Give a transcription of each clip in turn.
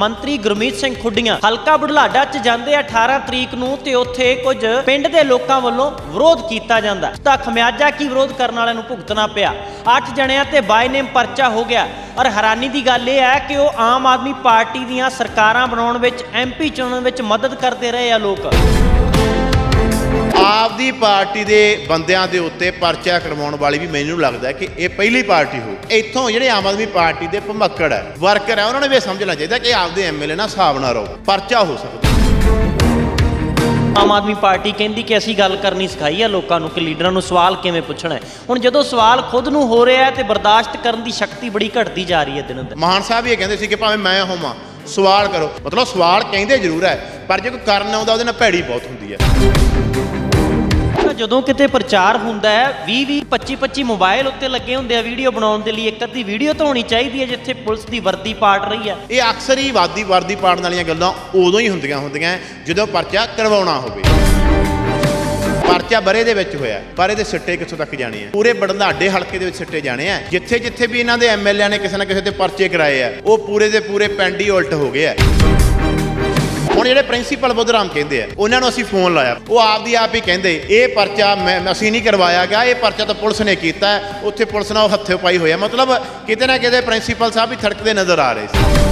ਮੰਤਰੀ ਗੁਰਮੀਤ ਸਿੰਘ ਖੁੱਡੀਆਂ ਹਲਕਾ ਬੁਢਲਾਡਾ 'ਚ ਜਾਂਦੇ 18 ਤਰੀਕ ਨੂੰ ਤੇ ਉੱਥੇ ਕੁਝ ਪਿੰਡ ਦੇ ਲੋਕਾਂ ਵੱਲੋਂ ਵਿਰੋਧ ਕੀਤਾ ਜਾਂਦਾ ਤਾਂ ਖਮਿਆਜਾ ਕੀ ਵਿਰੋਧ ਕਰਨ ਵਾਲਿਆਂ ਨੂੰ ਭੁਗਤਣਾ ਪਿਆ 8 ਜਣਿਆਂ ਤੇ ਬਾਈ ਨੇਮ ਪਰਚਾ ਹੋ ਗਿਆ ਔਰ ਹੈਰਾਨੀ ਦੀ ਗੱਲ ਇਹ ਹੈ ਕਿ ਉਹ ਆਮ ਆਦਮੀ ਪਾਰਟੀ ਦੀਆਂ ਸਰਕਾਰਾਂ ਬਣਾਉਣ ਵਿੱਚ ਐਮਪੀ ਚੋਣਾਂ ਵਿੱਚ ਮਦਦ ਕਰਦੇ ਰਹੇ ਆ ਲੋਕ ਆਪਦੀ ਪਾਰਟੀ ਦੇ ਬੰਦਿਆਂ ਦੇ ਉੱਤੇ ਪਰਚਾ ਕਰਵਾਉਣ ਵਾਲੀ ਵੀ ਮੈਨੂੰ ਲੱਗਦਾ ਕਿ ਇਹ ਪਹਿਲੀ ਪਾਰਟੀ ਹੋ ਇੱਥੋਂ ਜਿਹੜੇ ਆਮ ਆਦਮੀ ਪਾਰਟੀ ਦੇ ਭਮੱਕੜ ਹੈ ਵਰਕਰ ਹੈ ਉਹਨਾਂ ਨੇ ਵੀ ਸਮਝਣਾ ਚਾਹੀਦਾ ਕਿ ਆਪਦੇ ਐਮਐਲਏ ਨਾਲ ਹਸਾਬ ਨਾ ਰਹੋ ਪਰਚਾ ਹੋ ਸਕਦਾ ਆਮ ਆਦਮੀ ਪਾਰਟੀ ਕਹਿੰਦੀ ਕਿ ਅਸੀਂ ਗੱਲ ਕਰਨੀ ਸਿਖਾਈ ਆ ਲੋਕਾਂ ਨੂੰ ਕਿ ਲੀਡਰਾਂ ਨੂੰ ਸਵਾਲ ਕਿਵੇਂ ਪੁੱਛਣਾ ਹੈ ਹੁਣ ਜਦੋਂ ਸਵਾਲ ਖੁਦ ਨੂੰ ਹੋ ਰਿਹਾ ਹੈ ਤੇ ਬਰਦਾਸ਼ਤ ਕਰਨ ਦੀ ਸ਼ਕਤੀ ਬੜੀ ਘਟਦੀ ਜਾ ਰਹੀ ਹੈ ਦਿਨੋਂ ਦਿਨ ਮਹਾਨ ਸਾਹਿਬ ਇਹ ਕਹਿੰਦੇ ਸੀ ਕਿ ਭਾਵੇਂ ਮੈਂ ਹੋਵਾਂ ਸਵਾਲ ਕਰੋ ਮਤਲਬ ਸਵਾਲ ਕਹਿੰਦੇ ਜ਼ਰੂਰ ਹੈ ਪਰ ਜੇ ਕੋਈ ਕਰਨ ਆਉਂਦਾ ਉਹਦੇ ਨਾਲ ਭੈੜੀ ਬਹੁਤ ਹੁੰਦੀ ਹੈ ਜਦੋਂ ਕਿਤੇ ਪ੍ਰਚਾਰ ਹੁੰਦਾ ਹੈ 20 20 25 25 ਮੋਬਾਈਲ ਉੱਤੇ ਲੱਗੇ ਹੁੰਦੇ ਆ ਵੀਡੀਓ ਬਣਾਉਣ ਦੇ ਲਈ ਇੱਕ ਅੱਧੀ ਵੀਡੀਓ ਤਾਂ ਹੋਣੀ ਚਾਹੀਦੀ ਹੈ ਜਿੱਥੇ ਪੁਲਿਸ ਦੀ ਵਰਦੀ ਪਾੜ ਰਹੀ ਹੈ ਇਹ ਅਕਸਰ ਹੀ ਵਾਦੀ ਵਰਦੀ ਪਾੜਨ ਵਾਲੀਆਂ ਗੱਲਾਂ ਉਦੋਂ ਹੀ ਹੁੰਦੀਆਂ ਹੁੰਦੀਆਂ ਜਦੋਂ ਪਰਚਾ ਕਰਵਾਉਣਾ ਹੋਵੇ ਪਰਚਾ ਬਰੇ ਦੇ ਵਿੱਚ ਹੋਇਆ ਪਰ ਇਹਦੇ ਸਿੱਟੇ ਕਿੱਥੋਂ ਤੱਕ ਜਾਣੇ ਆ ਪੂਰੇ ਬੜਨਾਡੇ ਹਲਕੇ ਦੇ ਵਿੱਚ ਸਿੱਟੇ ਜਾਣੇ ਆ ਜਿੱਥੇ ਜਿੱਥੇ ਵੀ ਇਹਨਾਂ ਦੇ ਐਮਐਲਏ ਨੇ ਕਿਸੇ ਨਾ ਕਿਸੇ ਤੇ ਪਰਚੇ ਕਰਾਏ ਆ ਉਹ ਪੂਰੇ ਦੇ ਪੂਰੇ ਪੈਂਡੀ ਉਲਟ ਹੋ ਗਏ ਆ ਹੁਣ ਜਿਹੜੇ ਪ੍ਰਿੰਸੀਪਲ ਬੁੱਧਰਾਮ ਕਹਿੰਦੇ ਆ ਉਹਨਾਂ ਨੂੰ ਅਸੀਂ ਫੋਨ ਲਾਇਆ ਉਹ ਆਪਦੀ ਆਪ ਹੀ ਕਹਿੰਦੇ ਇਹ ਪਰਚਾ ਮੈਂ ਅਸੀਂ ਨਹੀਂ ਕਰਵਾਇਆ ਗਿਆ ਇਹ ਪਰਚਾ ਤਾਂ ਪੁਲਿਸ ਨੇ ਕੀਤਾ ਉੱਥੇ ਪੁਲਿਸ ਨਾਲ ਹੱਥੇ ਪਾਈ ਹੋਇਆ ਮਤਲਬ ਕਿਤੇ ਨਾ ਕਿਤੇ ਪ੍ਰਿੰਸੀਪਲ ਸਾਹਿਬ ਵੀ ਥੜਕਦੇ ਨਜ਼ਰ ਆ ਰਹੇ ਸੀ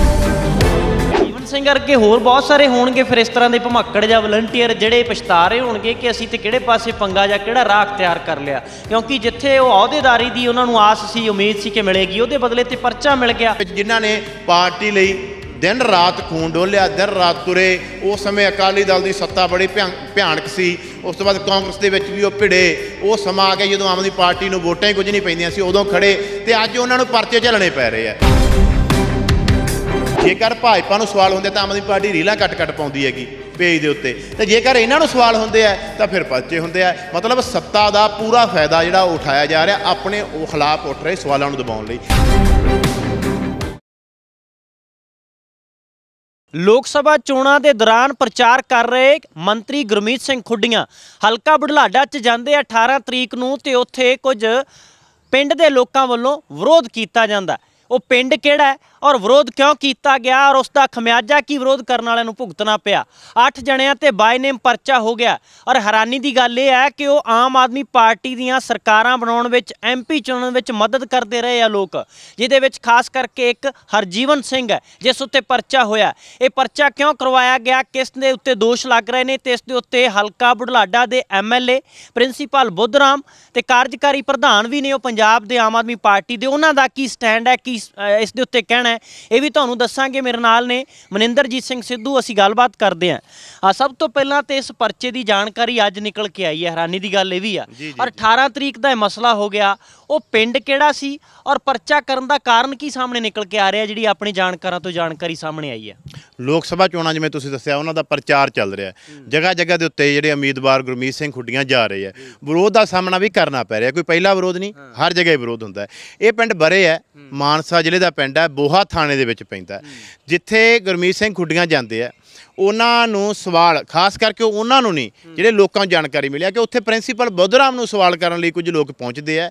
ਸਿੰਘ ਕੇ ਹੋਰ ਬਹੁਤ ਸਾਰੇ ਹੋਣਗੇ ਫਿਰ ਇਸ ਤਰ੍ਹਾਂ ਦੇ ਭਮੱਕੜ ਜਾਂ ਵਲੰਟੀਅਰ ਜਿਹੜੇ ਪਛਤਾ ਰਹੇ ਹੋਣਗੇ ਕਿ ਅਸੀਂ ਤੇ ਕਿਹੜੇ ਪਾਸੇ ਪੰਗਾ ਜਾਂ ਕਿਹੜਾ ਰਾਹ ਤਿਆਰ ਕਰ ਲਿਆ ਕਿਉਂਕਿ ਜਿੱਥੇ ਉਹ ਅਹੁਦੇਦਾਰੀ ਦੀ ਉਹਨਾਂ ਨੂੰ ਆਸ ਸੀ ਉਮੀਦ ਸੀ ਕਿ ਮਿਲੇਗੀ ਉਹਦੇ ਬਦਲੇ ਤੇ ਪਰਚਾ ਮਿਲ ਗਿਆ ਜਿਨ੍ਹਾਂ ਨੇ ਪਾਰਟੀ ਲਈ ਦਿਨ ਰਾਤ ਖੂਨ ਡੋਲਿਆ ਦਿਨ ਰਾਤ ਤੁਰੇ ਉਸ ਸਮੇਂ ਅਕਾਲੀ ਦਲ ਦੀ ਸੱਤਾ ਬੜੀ ਭਿਆਨਕ ਸੀ ਉਸ ਤੋਂ ਬਾਅਦ ਕਾਂਗਰਸ ਦੇ ਵਿੱਚ ਵੀ ਉਹ ਭਿੜੇ ਉਹ ਸਮਾਂ ਆ ਗਿਆ ਜਦੋਂ ਆਮ ਆਦਮੀ ਪਾਰਟੀ ਨੂੰ ਵੋਟਾਂ ਹੀ ਕੁਝ ਨਹੀਂ ਪੈਂਦੀਆਂ ਸੀ ਉਦੋਂ ਖੜੇ ਤੇ ਅੱਜ ਉਹਨਾਂ ਨੂੰ ਪਰਚੇ ਝੱਲਣੇ ਪੈ ਰਹੇ ਆ ਜੇਕਰ ਭਾਜਪਾ ਨੂੰ ਸਵਾਲ ਹੁੰਦੇ ਤਾਂ ਆਮ ਆਦਮੀ ਪਾਰਟੀ ਰੀਲਾਂ ਕੱਟ-ਕੱਟ ਪਾਉਂਦੀ ਹੈਗੀ ਪੇਜ ਦੇ ਉੱਤੇ ਤੇ ਜੇਕਰ ਇਹਨਾਂ ਨੂੰ ਸਵਾਲ ਹੁੰਦੇ ਆ ਤਾਂ ਫਿਰ ਪਰਚੇ ਹੁੰਦੇ ਆ ਮਤਲਬ ਸੱਤਾ ਦਾ ਪੂਰਾ ਫਾਇਦਾ ਜਿਹੜਾ ਉਠਾਇਆ ਜਾ ਰਿਹਾ ਆਪਣੇ ਉਹ ਖਿਲਾਫ ਉੱਠ ਰਹੇ ਸਵਾਲਾਂ ਨੂੰ ਦਬਾਉਣ ਲਈ ਲੋਕ ਸਭਾ ਚੋਣਾਂ ਦੇ ਦੌਰਾਨ ਪ੍ਰਚਾਰ ਕਰ ਰਹੇ ਮੰਤਰੀ ਗੁਰਮੀਤ ਸਿੰਘ ਖੁੱਡੀਆਂ ਹਲਕਾ ਬੁਢਲਾਡਾ 'ਚ ਜਾਂਦੇ 18 ਤਰੀਕ ਨੂੰ ਤੇ ਉੱਥੇ ਕੁਝ ਪਿੰਡ ਦੇ ਲੋਕਾਂ ਵੱਲੋਂ ਵਿਰੋਧ ਕੀਤਾ ਜਾਂਦਾ ਉਹ ਪਿੰਡ ਕਿਹੜਾ ਔਰ ਵਿਰੋਧ ਕਿਉਂ ਕੀਤਾ ਗਿਆ ਔਰ ਉਸ ਦਾ ਖਮਿਆਜਾ ਕੀ ਵਿਰੋਧ ਕਰਨ ਵਾਲਿਆਂ ਨੂੰ ਭੁਗਤਣਾ ਪਿਆ 8 ਜਣਿਆਂ ਤੇ ਬਾਈ ਨੇਮ ਪਰਚਾ ਹੋ ਗਿਆ ਔਰ ਹੈਰਾਨੀ ਦੀ ਗੱਲ ਇਹ ਹੈ ਕਿ ਉਹ ਆਮ ਆਦਮੀ ਪਾਰਟੀ ਦੀਆਂ ਸਰਕਾਰਾਂ ਬਣਾਉਣ ਵਿੱਚ ਐਮਪੀ ਚੁਣਨ ਵਿੱਚ ਮਦਦ ਕਰਦੇ ਰਹੇ ਆ ਲੋਕ ਜਿਹਦੇ ਵਿੱਚ ਖਾਸ ਕਰਕੇ ਇੱਕ ਹਰਜੀਵਨ ਸਿੰਘ ਹੈ ਜਿਸ ਉੱਤੇ ਪਰਚਾ ਹੋਇਆ ਇਹ ਪਰਚਾ ਕਿਉਂ ਕਰਵਾਇਆ ਗਿਆ ਕਿਸ ਦੇ ਉੱਤੇ ਦੋਸ਼ ਲੱਗ ਰਹੇ ਨੇ ਤੇ ਇਸ ਦੇ ਉੱਤੇ ਹਲਕਾ ਬੁਢਲਾਡਾ ਦੇ ਐਮਐਲਏ ਪ੍ਰਿੰਸੀਪਲ ਬੁੱਧਰਾਮ ਤੇ ਕਾਰਜਕਾਰੀ ਪ੍ਰਧਾਨ ਵੀ ਨੇ ਉਹ ਪੰਜਾਬ ਦੇ ਆਮ ਆਦਮੀ ਪਾਰਟੀ ਦੇ ਉਹਨਾਂ ਦਾ ਕੀ ਸਟੈਂਡ ਹੈ ਕੀ ਇਸ ਦੇ ਉੱਤੇ ਕਹਿਣਾ ਹੈ ਇਹ ਵੀ ਤੁਹਾਨੂੰ ਦੱਸਾਂਗੇ ਮੇਰੇ ਨਾਲ ਨੇ ਮਨਿੰਦਰਜੀਤ ਸਿੰਘ ਸਿੱਧੂ ਅਸੀਂ ਗੱਲਬਾਤ ਕਰਦੇ ਆ ਸਭ ਤੋਂ ਪਹਿਲਾਂ ਤੇ ਇਸ ਪਰਚੇ ਦੀ ਜਾਣਕਾਰੀ ਅੱਜ ਨਿਕਲ ਕੇ ਆਈ ਹੈ ਹੈਰਾਨੀ ਦੀ ਗੱਲ ਇਹ ਵੀ ਆ ਔਰ 18 ਤਰੀਕ ਦਾ ਇਹ ਮਸਲਾ ਹੋ ਗਿਆ ਉਹ ਪਿੰਡ ਕਿਹੜਾ ਸੀ ਔਰ ਪਰਚਾ ਕਰਨ ਦਾ ਕਾਰਨ ਕੀ ਸਾਹਮਣੇ ਨਿਕਲ ਕੇ ਆ ਰਿਹਾ ਜਿਹੜੀ ਆਪਣੇ ਜਾਣਕਾਰਾਂ ਤੋਂ ਜਾਣਕਾਰੀ ਸਾਹਮਣੇ ਆਈ ਹੈ ਲੋਕ ਸਭਾ ਚੋਣਾਂ ਜਿਵੇਂ ਤੁਸੀਂ ਦੱਸਿਆ ਉਹਨਾਂ ਦਾ ਪ੍ਰਚਾਰ ਚੱਲ ਰਿਹਾ ਜਗ੍ਹਾ ਜਗ੍ਹਾ ਦੇ ਉੱਤੇ ਜਿਹੜੇ ਉਮੀਦਵਾਰ ਗੁਰਮੀਤ ਸਿੰਘ ਖੁੱਡੀਆਂ ਜਾ ਰਹੇ ਆ ਵਿਰੋਧ ਦਾ ਸਾਹਮਣਾ ਵੀ ਕਰਨਾ ਪੈ ਰਿਹਾ ਕੋਈ ਪਹਿਲਾ ਵਿਰੋਧ ਨਹੀਂ ਹਰ ਜਗ੍ਹਾ ਹੀ ਵਿਰੋਧ ਹੁੰਦਾ ਹੈ ਇਹ ਪਿੰਡ ਬਰੇ ਹੈ ਮਾਨਸਾ ਜ਼ਿਲ੍ਹੇ ਦਾ ਪਿੰਡ ਹੈ ਬੋਹਾ ਥਾਣੇ ਦੇ ਵਿੱਚ ਪੈਂਦਾ ਜਿੱਥੇ ਗੁਰਮੀਤ ਸਿੰਘ ਖੁੱਡੀਆਂ ਜਾਂਦੇ ਆ ਉਹਨਾਂ ਨੂੰ ਸਵਾਲ ਖਾਸ ਕਰਕੇ ਉਹਨਾਂ ਨੂੰ ਨਹੀਂ ਜਿਹੜੇ ਲੋਕਾਂ ਨੂੰ ਜਾਣਕਾਰੀ ਮਿਲਿਆ ਕਿ ਉੱਥੇ ਪ੍ਰਿੰਸੀਪਲ ਬੁੱਧਰਾਮ ਨੂੰ ਸਵਾਲ ਕਰਨ ਲਈ ਕੁਝ ਲੋਕ ਪਹੁੰਚਦੇ ਆ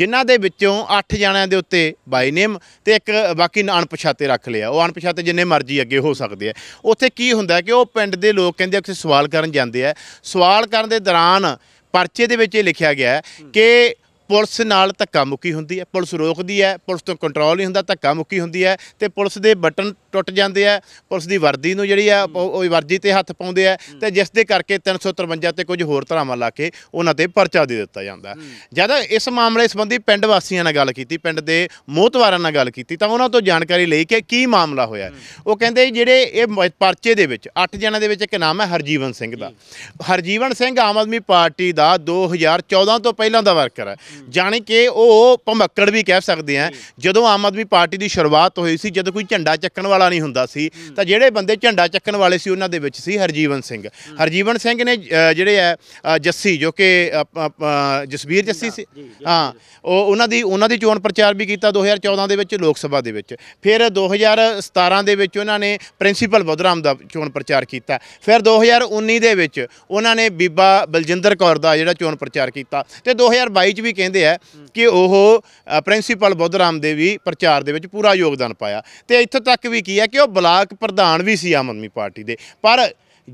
ਜਿਨ੍ਹਾਂ ਦੇ ਵਿੱਚੋਂ 8 ਜਣਿਆਂ ਦੇ ਉੱਤੇ ਬਾਈ ਨੇਮ ਤੇ ਇੱਕ ਬਾਕੀ ਅਣਪਛਾਤੇ ਰੱਖ ਲਿਆ ਉਹ ਅਣਪਛਾਤੇ ਜਿੰਨੇ ਮਰਜ਼ੀ ਅੱਗੇ ਹੋ ਸਕਦੇ ਆ ਉੱਥੇ ਕੀ ਹੁੰਦਾ ਕਿ ਉਹ ਪਿੰਡ ਦੇ ਲੋਕ ਕਹਿੰਦੇ ਕਿ ਸਵਾਲ ਕਰਨ ਜਾਂਦੇ ਆ ਸਵਾਲ ਕਰਨ ਦੇ ਦੌਰਾਨ ਪਰਚੇ ਦੇ ਵਿੱਚ ਇਹ ਲਿਖਿਆ ਗਿਆ ਕਿ ਪੁਲਿਸ ਨਾਲ ਧੱਕਾ ਮੁੱਕੀ ਹੁੰਦੀ ਹੈ ਪੁਲਿਸ ਰੋਕਦੀ ਹੈ ਪੁਲਿਸ ਤੋਂ ਕੰਟਰੋਲ ਨਹੀਂ ਹੁੰਦਾ ਧੱਕਾ ਮੁੱਕੀ ਹੁੰਦੀ ਹੈ ਤੇ ਪੁਲਿਸ ਦੇ ਬਟਨ ਟੁੱਟ ਜਾਂਦੇ ਆ ਪੁਲਿਸ ਦੀ ਵਰਦੀ ਨੂੰ ਜਿਹੜੀ ਆ ਉਹ ਵਰਦੀ ਤੇ ਹੱਥ ਪਾਉਂਦੇ ਆ ਤੇ ਜਿਸ ਦੇ ਕਰਕੇ 353 ਤੇ ਕੁਝ ਹੋਰ ਧਰਾਵਾਂ ਲਾ ਕੇ ਉਹਨਾਂ ਤੇ ਪਰਚਾ ਦੇ ਦਿੱਤਾ ਜਾਂਦਾ ਜਦ ਇਸ ਮਾਮਲੇ ਸੰਬੰਧੀ ਪਿੰਡ ਵਾਸੀਆਂ ਨਾਲ ਗੱਲ ਕੀਤੀ ਪਿੰਡ ਦੇ ਮੋਹਤਵਾਰਾਂ ਨਾਲ ਗੱਲ ਕੀਤੀ ਤਾਂ ਉਹਨਾਂ ਤੋਂ ਜਾਣਕਾਰੀ ਲਈ ਕਿ ਕੀ ਮਾਮਲਾ ਹੋਇਆ ਉਹ ਕਹਿੰਦੇ ਜਿਹੜੇ ਇਹ ਪਰਚੇ ਦੇ ਵਿੱਚ 8 ਜਣਾਂ ਦੇ ਵਿੱਚ ਇੱਕ ਨਾਮ ਹੈ ਹਰਜੀਵਨ ਸਿੰਘ ਦਾ ਹਰਜੀਵਨ ਸਿੰਘ ਆਮ ਆਦਮੀ ਪਾਰਟੀ ਦਾ 2014 ਤੋਂ ਪਹਿਲਾਂ ਦਾ ਵਰਕਰ ਹੈ ਜਾਨੀ ਕਿ ਉਹ ਭਮੱਕੜ ਵੀ ਕਹਿ ਸਕਦੇ ਆ ਜਦੋਂ ਆਮ ਆਦਮੀ ਪਾਰਟੀ ਦੀ ਸ਼ੁਰੂਆਤ ਹੋਈ ਸੀ ਜਦੋਂ ਕੋਈ ਝੰਡਾ ਚੱਕਣ ਵਾਲਾ ਨਹੀਂ ਹੁੰਦਾ ਸੀ ਤਾਂ ਜਿਹੜੇ ਬੰਦੇ ਝੰਡਾ ਚੱਕਣ ਵਾਲੇ ਸੀ ਉਹਨਾਂ ਦੇ ਵਿੱਚ ਸੀ ਹਰਜੀਵਨ ਸਿੰਘ ਹਰਜੀਵਨ ਸਿੰਘ ਨੇ ਜਿਹੜੇ ਆ ਜੱਸੀ ਜੋ ਕਿ ਜਸਵੀਰ ਜੱਸੀ ਸੀ ਹਾਂ ਉਹ ਉਹਨਾਂ ਦੀ ਉਹਨਾਂ ਦੀ ਚੋਣ ਪ੍ਰਚਾਰ ਵੀ ਕੀਤਾ 2014 ਦੇ ਵਿੱਚ ਲੋਕ ਸਭਾ ਦੇ ਵਿੱਚ ਫਿਰ 2017 ਦੇ ਵਿੱਚ ਉਹਨਾਂ ਨੇ ਪ੍ਰਿੰਸੀਪਲ ਬਦਰਾਮ ਦਾ ਚੋਣ ਪ੍ਰਚਾਰ ਕੀਤਾ ਫਿਰ 2019 ਦੇ ਵਿੱਚ ਉਹਨਾਂ ਨੇ ਬੀਬਾ ਬਲਜਿੰਦਰ ਕੌਰ ਦਾ ਜਿਹੜਾ ਚੋਣ ਪ੍ਰਚਾਰ ਕੀਤਾ ਤੇ 2022 ਚ ਵੀ ਕਹਿੰਦੇ ਆ ਕਿ ਉਹ ਪ੍ਰਿੰਸੀਪਲ ਬੁੱਧਰਾਮ ਦੇ ਵੀ ਪ੍ਰਚਾਰ ਦੇ ਵਿੱਚ ਪੂਰਾ ਯੋਗਦਾਨ ਪਾਇਆ ਤੇ ਇੱਥੋਂ ਤੱਕ ਵੀ ਕੀ ਹੈ ਕਿ ਉਹ ਬਲਾਕ ਪ੍ਰਧਾਨ ਵੀ ਸੀ ਆਮ ਆਦਮੀ ਪਾਰਟੀ ਦੇ ਪਰ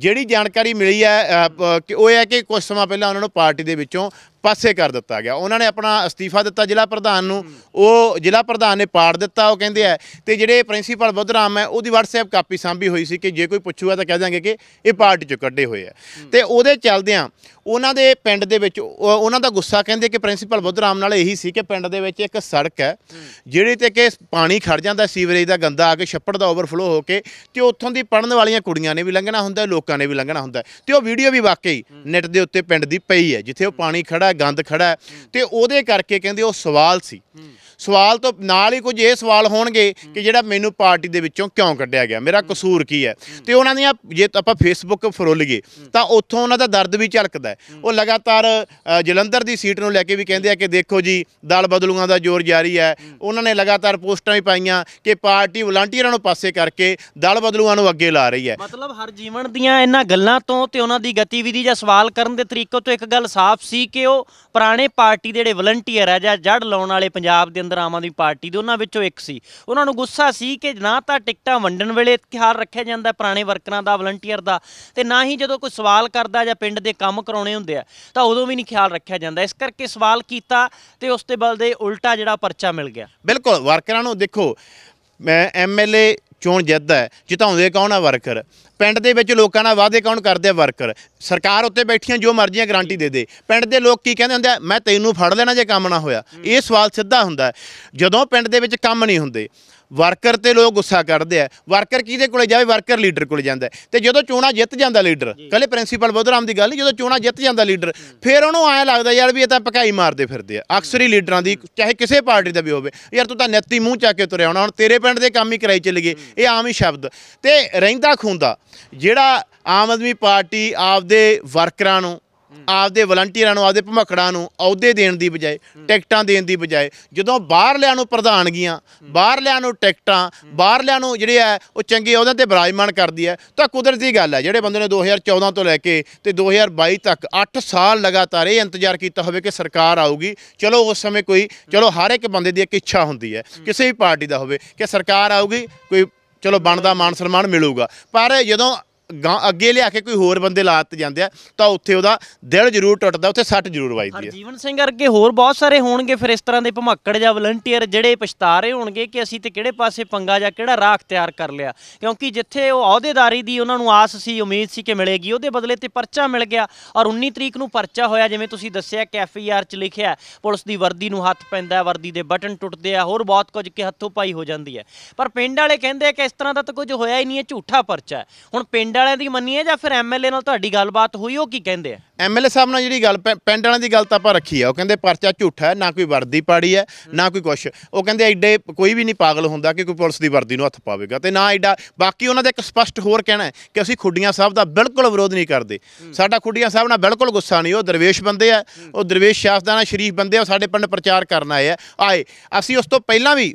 ਜਿਹੜੀ ਜਾਣਕਾਰੀ ਮਿਲੀ ਹੈ ਕਿ ਉਹ ਹੈ ਕਿ ਕੁਝ ਸਮਾਂ ਪਹਿਲਾਂ ਉਹਨਾਂ ਨੂੰ ਪਾਰਟੀ ਦੇ ਵਿੱਚੋਂ ਪਾਸੇ ਕਰ ਦਿੱਤਾ ਗਿਆ ਉਹਨਾਂ ਨੇ ਆਪਣਾ ਅਸਤੀਫਾ ਦਿੱਤਾ ਜ਼ਿਲ੍ਹਾ ਪ੍ਰਧਾਨ ਨੂੰ ਉਹ ਜ਼ਿਲ੍ਹਾ ਪ੍ਰਧਾਨ ਨੇ ਪਾੜ ਦਿੱਤਾ ਉਹ ਕਹਿੰਦੇ ਆ ਤੇ ਜਿਹੜੇ ਪ੍ਰਿੰਸੀਪਲ ਬੁੱਧਰਾਮ ਹੈ ਉਹਦੀ WhatsApp ਕਾਪੀ ਸਾਂਭੀ ਹੋਈ ਸੀ ਕਿ ਜੇ ਕੋਈ ਪੁੱਛੂਗਾ ਤਾਂ ਕਹਿ ਦਾਂਗੇ ਕਿ ਇਹ ਪਾਰਟੀ ਚੋਂ ਕੱਢੇ ਹੋਏ ਆ ਤੇ ਉਹਦੇ ਚੱਲਦਿਆਂ ਉਹਨਾਂ ਦੇ ਪਿੰਡ ਦੇ ਵਿੱਚ ਉਹਨਾਂ ਦਾ ਗੁੱਸਾ ਕਹਿੰਦੇ ਕਿ ਪ੍ਰਿੰਸੀਪਲ ਬੁੱਧਰਾਮ ਨਾਲ ਇਹੀ ਸੀ ਕਿ ਪਿੰਡ ਦੇ ਵਿੱਚ ਇੱਕ ਸੜਕ ਹੈ ਜਿਹੜੀ ਤੇ ਕਿ ਪਾਣੀ ਖੜ ਜਾਂਦਾ ਸੀਵਰੇਜ ਦਾ ਗੰਦਾ ਆ ਕੇ ਛੱਪੜ ਦਾ ਓਵਰਫਲੋ ਹੋ ਕੇ ਤੇ ਉੱਥੋਂ ਦੀ ਪੜਨ ਵਾਲੀਆਂ ਕੁੜੀਆਂ ਨੇ ਵੀ ਲੰਘਣਾ ਹੁੰਦਾ ਲੋਕਾਂ ਨੇ ਵੀ ਲੰਘਣਾ ਹੁੰਦਾ ਤੇ ਉਹ ਵੀਡੀਓ ਵੀ ਵਾਕਈ ਨੈਟ ਦੇ ਉੱਤੇ ਪਿੰਡ ਦੀ ਪਈ ਹੈ ਜਿੱਥੇ ਉਹ ਪਾਣੀ ਖੜਾ ਗੰਦ ਖੜਾ ਤੇ ਉਹਦੇ ਕਰਕੇ ਕਹਿੰਦੇ ਉਹ ਸਵਾਲ ਸੀ ਸਵਾਲ ਤੋਂ ਨਾਲ ਹੀ ਕੁਝ ਇਹ ਸਵਾਲ ਹੋਣਗੇ ਕਿ ਜਿਹੜਾ ਮੈਨੂੰ ਪਾਰਟੀ ਦੇ ਵਿੱਚੋਂ ਕਿਉਂ ਕੱਢਿਆ ਗਿਆ ਮੇਰਾ ਕਸੂਰ ਕੀ ਹੈ ਤੇ ਉਹਨਾਂ ਦੀਆਂ ਜੇ ਆਪਾਂ ਫੇਸਬੁੱਕ ਫਰੋਲੀਏ ਤਾਂ ਉੱਥੋਂ ਉਹਨਾਂ ਦਾ ਦਰਦ ਵੀ ਝਲਕਦਾ ਉਹ ਲਗਾਤਾਰ ਜਲੰਧਰ ਦੀ ਸੀਟ ਨੂੰ ਲੈ ਕੇ ਵੀ ਕਹਿੰਦੇ ਆ ਕਿ ਦੇਖੋ ਜੀ ਦਲ ਬਦਲੂਆਂ ਦਾ ਜ਼ੋਰ ਜਾਰੀ ਹੈ ਉਹਨਾਂ ਨੇ ਲਗਾਤਾਰ ਪੋਸਟਾਂ ਵੀ ਪਾਈਆਂ ਕਿ ਪਾਰਟੀ ਵਲੰਟੀਅਰਾਂ ਨੂੰ ਪਾਸੇ ਕਰਕੇ ਦਲ ਬਦਲੂਆਂ ਨੂੰ ਅੱਗੇ ਲਾ ਰਹੀ ਹੈ ਮਤਲਬ ਹਰ ਜੀਵਨ ਦੀਆਂ ਇਹਨਾਂ ਗੱਲਾਂ ਤੋਂ ਤੇ ਉਹਨਾਂ ਦੀ ਗਤੀਵਿਧੀ ਜਾਂ ਸਵਾਲ ਕਰਨ ਦੇ ਤਰੀਕੇ ਤੋਂ ਇੱਕ ਗੱਲ ਸਾਫ਼ ਸੀ ਕਿ ਉਹ ਪੁਰਾਣੇ ਪਾਰਟੀ ਦੇ ਜਿਹੜੇ ਵਲੰਟੀਅਰ ਆ ਜਾਂ ਜੜ ਲਾਉਣ ਵਾਲੇ ਪੰਜਾਬ ਦੇ ਅੰਦਰ ਆਮ ਆਦਮੀ ਪਾਰਟੀ ਦੇ ਉਹਨਾਂ ਵਿੱਚੋਂ ਇੱਕ ਸੀ ਉਹਨਾਂ ਨੂੰ ਗੁੱਸਾ ਸੀ ਕਿ ਨਾ ਤਾਂ ਟਿਕਟਾਂ ਵੰਡਣ ਵੇਲੇ ਖਿਆਲ ਰੱਖਿਆ ਜਾਂਦਾ ਪੁਰਾਣੇ ਵਰਕਰਾਂ ਦਾ ਵਲੰਟੀਅਰ ਦਾ ਤੇ ਨਾ ਹੀ ਜਦੋਂ ਕੋਈ ਸਵਾਲ ਕਰਦਾ ਜਾਂ ਪਿੰਡ ਦੇ ਕੰਮ ਕਰਾਉਣੇ ਹੁੰਦੇ ਆ ਤਾਂ ਉਦੋਂ ਵੀ ਨਹੀਂ ਖਿਆਲ ਰੱਖਿਆ ਜਾਂਦਾ ਇਸ ਕਰਕੇ ਸਵਾਲ ਕੀਤਾ ਤੇ ਉਸ ਤੇ ਬਲ ਦੇ ਉਲਟਾ ਜਿਹੜਾ ਪਰਚਾ ਮਿਲ ਗਿਆ ਬਿਲਕੁਲ ਵਰਕਰਾਂ ਨੂੰ ਦੇਖੋ ਐਮਐਲਏ ਚੋਣ ਜਿੱਤਦਾ ਹੈ ਜਿਤਾਉਂਦੇ ਕੌਣ ਆ ਵਰਕਰ ਪਿੰਡ ਦੇ ਵਿੱਚ ਲੋਕਾਂ ਨਾਲ ਵਾਅਦੇ ਕੌਣ ਕਰਦੇ ਆ ਵਰਕਰ ਸਰਕਾਰ ਉੱਤੇ ਬੈਠੀਆਂ ਜੋ ਮਰਜ਼ੀਆਂ ਗਾਰੰਟੀ ਦੇ ਦੇ ਪਿੰਡ ਦੇ ਲੋਕ ਕੀ ਕਹਿੰਦੇ ਹੁੰਦੇ ਆ ਮੈਂ ਤੈਨੂੰ ਫੜ ਲੈਣਾ ਜੇ ਕੰਮ ਨਾ ਹੋਇਆ ਇਹ ਸਵਾਲ ਸਿੱਧਾ ਹੁੰਦਾ ਜਦੋਂ ਪਿੰਡ ਦੇ ਵਿੱਚ ਕੰਮ ਨਹੀਂ ਹੁੰਦੇ ਵਰਕਰ ਤੇ ਲੋਕ ਗੁੱਸਾ ਕਰਦੇ ਆ ਵਰਕਰ ਕਿਹਦੇ ਕੋਲੇ ਜਾਵੇ ਵਰਕਰ ਲੀਡਰ ਕੋਲੇ ਜਾਂਦਾ ਤੇ ਜਦੋਂ ਚੋਣਾ ਜਿੱਤ ਜਾਂਦਾ ਲੀਡਰ ਕੱਲੇ ਪ੍ਰਿੰਸੀਪਲ ਬੋਧਰਾਮ ਦੀ ਗੱਲ ਨਹੀਂ ਜਦੋਂ ਚੋਣਾ ਜਿੱਤ ਜਾਂਦਾ ਲੀਡਰ ਫਿਰ ਉਹਨੂੰ ਐ ਲੱਗਦਾ ਯਾਰ ਵੀ ਇਹ ਤਾਂ ਪਕਾਈ ਮਾਰਦੇ ਫਿਰਦੇ ਆ ਅਕਸਰ ਹੀ ਲੀਡਰਾਂ ਦੀ ਚਾਹੇ ਕਿਸੇ ਪਾਰਟੀ ਦਾ ਵੀ ਹੋਵੇ ਯਾਰ ਤੂੰ ਤਾਂ ਨੈਤੀ ਮੂੰਹ ਚਾ ਕੇ ਤੁਰਿਆ ਹੁਣ ਹੁਣ ਤੇਰੇ ਪਿੰਡ ਦੇ ਕੰਮ ਹੀ ਕਰਾਈ ਚੱਲ ਗਏ ਇਹ ਆਮ ਹੀ ਸ਼ਬਦ ਤੇ ਰਹਿੰਦਾ ਖੁੰਦਾ ਜਿਹੜਾ ਆਮ ਆਦਮੀ ਪਾਰਟੀ ਆਪਦੇ ਵਰਕਰਾਂ ਨੂੰ ਆਪਦੇ ਵਲੰਟੀਅਰਾਂ ਨੂੰ ਆਪਦੇ ਭਮਖੜਾਂ ਨੂੰ ਅਹੁਦੇ ਦੇਣ ਦੀ ਬਜਾਏ ਟਿਕਟਾਂ ਦੇਣ ਦੀ ਬਜਾਏ ਜਦੋਂ ਬਾਹਰਲਿਆਂ ਨੂੰ ਪ੍ਰਧਾਨਗੀਆਂ ਬਾਹਰਲਿਆਂ ਨੂੰ ਟਿਕਟਾਂ ਬਾਹਰਲਿਆਂ ਨੂੰ ਜਿਹੜੇ ਆ ਉਹ ਚੰਗੇ ਅਹੁਦਿਆਂ ਤੇ ਬਰਾਜਮਾਨ ਕਰਦੀ ਹੈ ਤਾਂ ਕੁਦਰਤੀ ਗੱਲ ਹੈ ਜਿਹੜੇ ਬੰਦੇ ਨੇ 2014 ਤੋਂ ਲੈ ਕੇ ਤੇ 2022 ਤੱਕ 8 ਸਾਲ ਲਗਾਤਾਰ ਇਹ ਇੰਤਜ਼ਾਰ ਕੀਤਾ ਹੋਵੇ ਕਿ ਸਰਕਾਰ ਆਊਗੀ ਚਲੋ ਉਸ ਸਮੇਂ ਕੋਈ ਚਲੋ ਹਰ ਇੱਕ ਬੰਦੇ ਦੀ ਇੱਕ ਇੱਛਾ ਹੁੰਦੀ ਹੈ ਕਿਸੇ ਵੀ ਪਾਰਟੀ ਦਾ ਹੋਵੇ ਕਿ ਸਰਕਾਰ ਆਊਗੀ ਕੋਈ ਚਲੋ ਬਣਦਾ ਮਾਨ ਸਨਮਾਨ ਮਿਲੂਗਾ ਪਰ ਜਦੋਂ ਅੱਗੇ ਲਿਆ ਕੇ ਕੋਈ ਹੋਰ ਬੰਦੇ ਲਾਤ ਜਾਂਦੇ ਆ ਤਾਂ ਉੱਥੇ ਉਹਦਾ ਦਿਲ ਜ਼ਰੂਰ ਟੁੱਟਦਾ ਉੱਥੇ ਸੱਟ ਜ਼ਰੂਰ ਵੱਜਦੀ ਹੈ ਜੀਵਨ ਸਿੰਘ ਵਰਗੇ ਹੋਰ ਬਹੁਤ ਸਾਰੇ ਹੋਣਗੇ ਫਿਰ ਇਸ ਤਰ੍ਹਾਂ ਦੇ ਭਮਾਕੜ ਜਾਂ ਵਲੰਟੀਅਰ ਜਿਹੜੇ ਪਛਤਾ ਰਹੇ ਹੋਣਗੇ ਕਿ ਅਸੀਂ ਤੇ ਕਿਹੜੇ ਪਾਸੇ ਪੰਗਾ ਜਾਂ ਕਿਹੜਾ ਰਾਹ ਤਿਆਰ ਕਰ ਲਿਆ ਕਿਉਂਕਿ ਜਿੱਥੇ ਉਹ ਅਹੁਦੇਦਾਰੀ ਦੀ ਉਹਨਾਂ ਨੂੰ ਆਸ ਸੀ ਉਮੀਦ ਸੀ ਕਿ ਮਿਲੇਗੀ ਉਹਦੇ ਬਦਲੇ ਤੇ ਪਰਚਾ ਮਿਲ ਗਿਆ ਔਰ 19 ਤਰੀਕ ਨੂੰ ਪਰਚਾ ਹੋਇਆ ਜਿਵੇਂ ਤੁਸੀਂ ਦੱਸਿਆ ਕਿ ਐਫ ਆਰ ਚ ਲਿਖਿਆ ਪੁਲਿਸ ਦੀ ਵਰਦੀ ਨੂੰ ਹੱਥ ਪੈਂਦਾ ਵਰਦੀ ਦੇ ਬਟਨ ਟੁੱਟਦੇ ਆ ਹੋਰ ਬਹੁਤ ਕੁਝ ਕਿ ਹੱਥੋਂ ਪਾਈ ਹੋ ਜਾਂਦੀ ਹੈ ਪਰ ਪਿੰਡ ਵਾਲੇ ਕਹਿੰਦੇ ਕਿ ਇਸ ਤਰ੍ਹਾਂ ਦਾ ਤਾਂ ਕੁਝ ਹੋਇਆ ਹੀ ਨਹੀਂ ਇਹ ਝੂਠਾ ਪਰਚਾ ਹੁਣ ਪਿੰਡ ਪਿੰਡ ਵਾਲਿਆਂ ਦੀ ਹੈ ਜਾਂ ਫਿਰ ਐਮਐਲਏ ਨਾਲ ਤੁਹਾਡੀ ਗੱਲਬਾਤ ਹੋਈ ਉਹ ਕੀ ਕਹਿੰਦੇ ਆ ਐਮਐਲਏ ਸਾਹਿਬ ਨਾਲ ਜਿਹੜੀ ਗੱਲ ਪਿੰਡ ਵਾਲਿਆਂ ਦੀ ਗੱਲ ਤਾਂ ਆਪਾਂ ਰੱਖੀ ਆ ਉਹ ਕਹਿੰਦੇ ਪਰਚਾ ਝੂਠਾ ਹੈ ਨਾ ਕੋਈ ਵਰਦੀ ਪਾੜੀ ਹੈ ਨਾ ਕੋਈ ਕੁਛ ਉਹ ਕਹਿੰਦੇ ਐਡੇ ਕੋਈ ਵੀ ਨਹੀਂ ਪਾਗਲ ਹੁੰਦਾ ਕਿ ਕੋਈ ਪੁਲਿਸ ਦੀ ਵਰਦੀ ਨੂੰ ਹੱਥ ਪਾਵੇਗਾ ਤੇ ਨਾ ਐਡਾ ਬਾਕੀ ਉਹਨਾਂ ਦਾ ਇੱਕ ਸਪਸ਼ਟ ਹੋਰ ਕਹਿਣਾ ਹੈ ਕਿ ਅਸੀਂ ਖੁੱਡੀਆਂ ਸਾਹਿਬ ਦਾ ਬਿਲਕੁਲ ਵਿਰੋਧ ਨਹੀਂ ਕਰਦੇ ਸਾਡਾ ਖੁੱਡੀਆਂ ਸਾਹਿਬ ਨਾਲ ਬਿਲਕੁਲ ਗੁੱਸਾ ਨਹੀਂ ਉਹ ਦਰਵੇਸ਼ ਬੰਦੇ ਆ ਉਹ ਦਰਵੇਸ਼ ਸ਼ਾਸਦਾਨਾ ਸ਼ਰੀਫ ਬੰਦੇ ਆ ਸਾਡੇ ਪਿੰਡ ਪ੍ਰਚਾਰ ਕਰਨ ਆਏ ਆ ਆਏ ਅਸੀਂ ਉਸ ਤੋਂ ਪਹਿਲਾਂ ਵੀ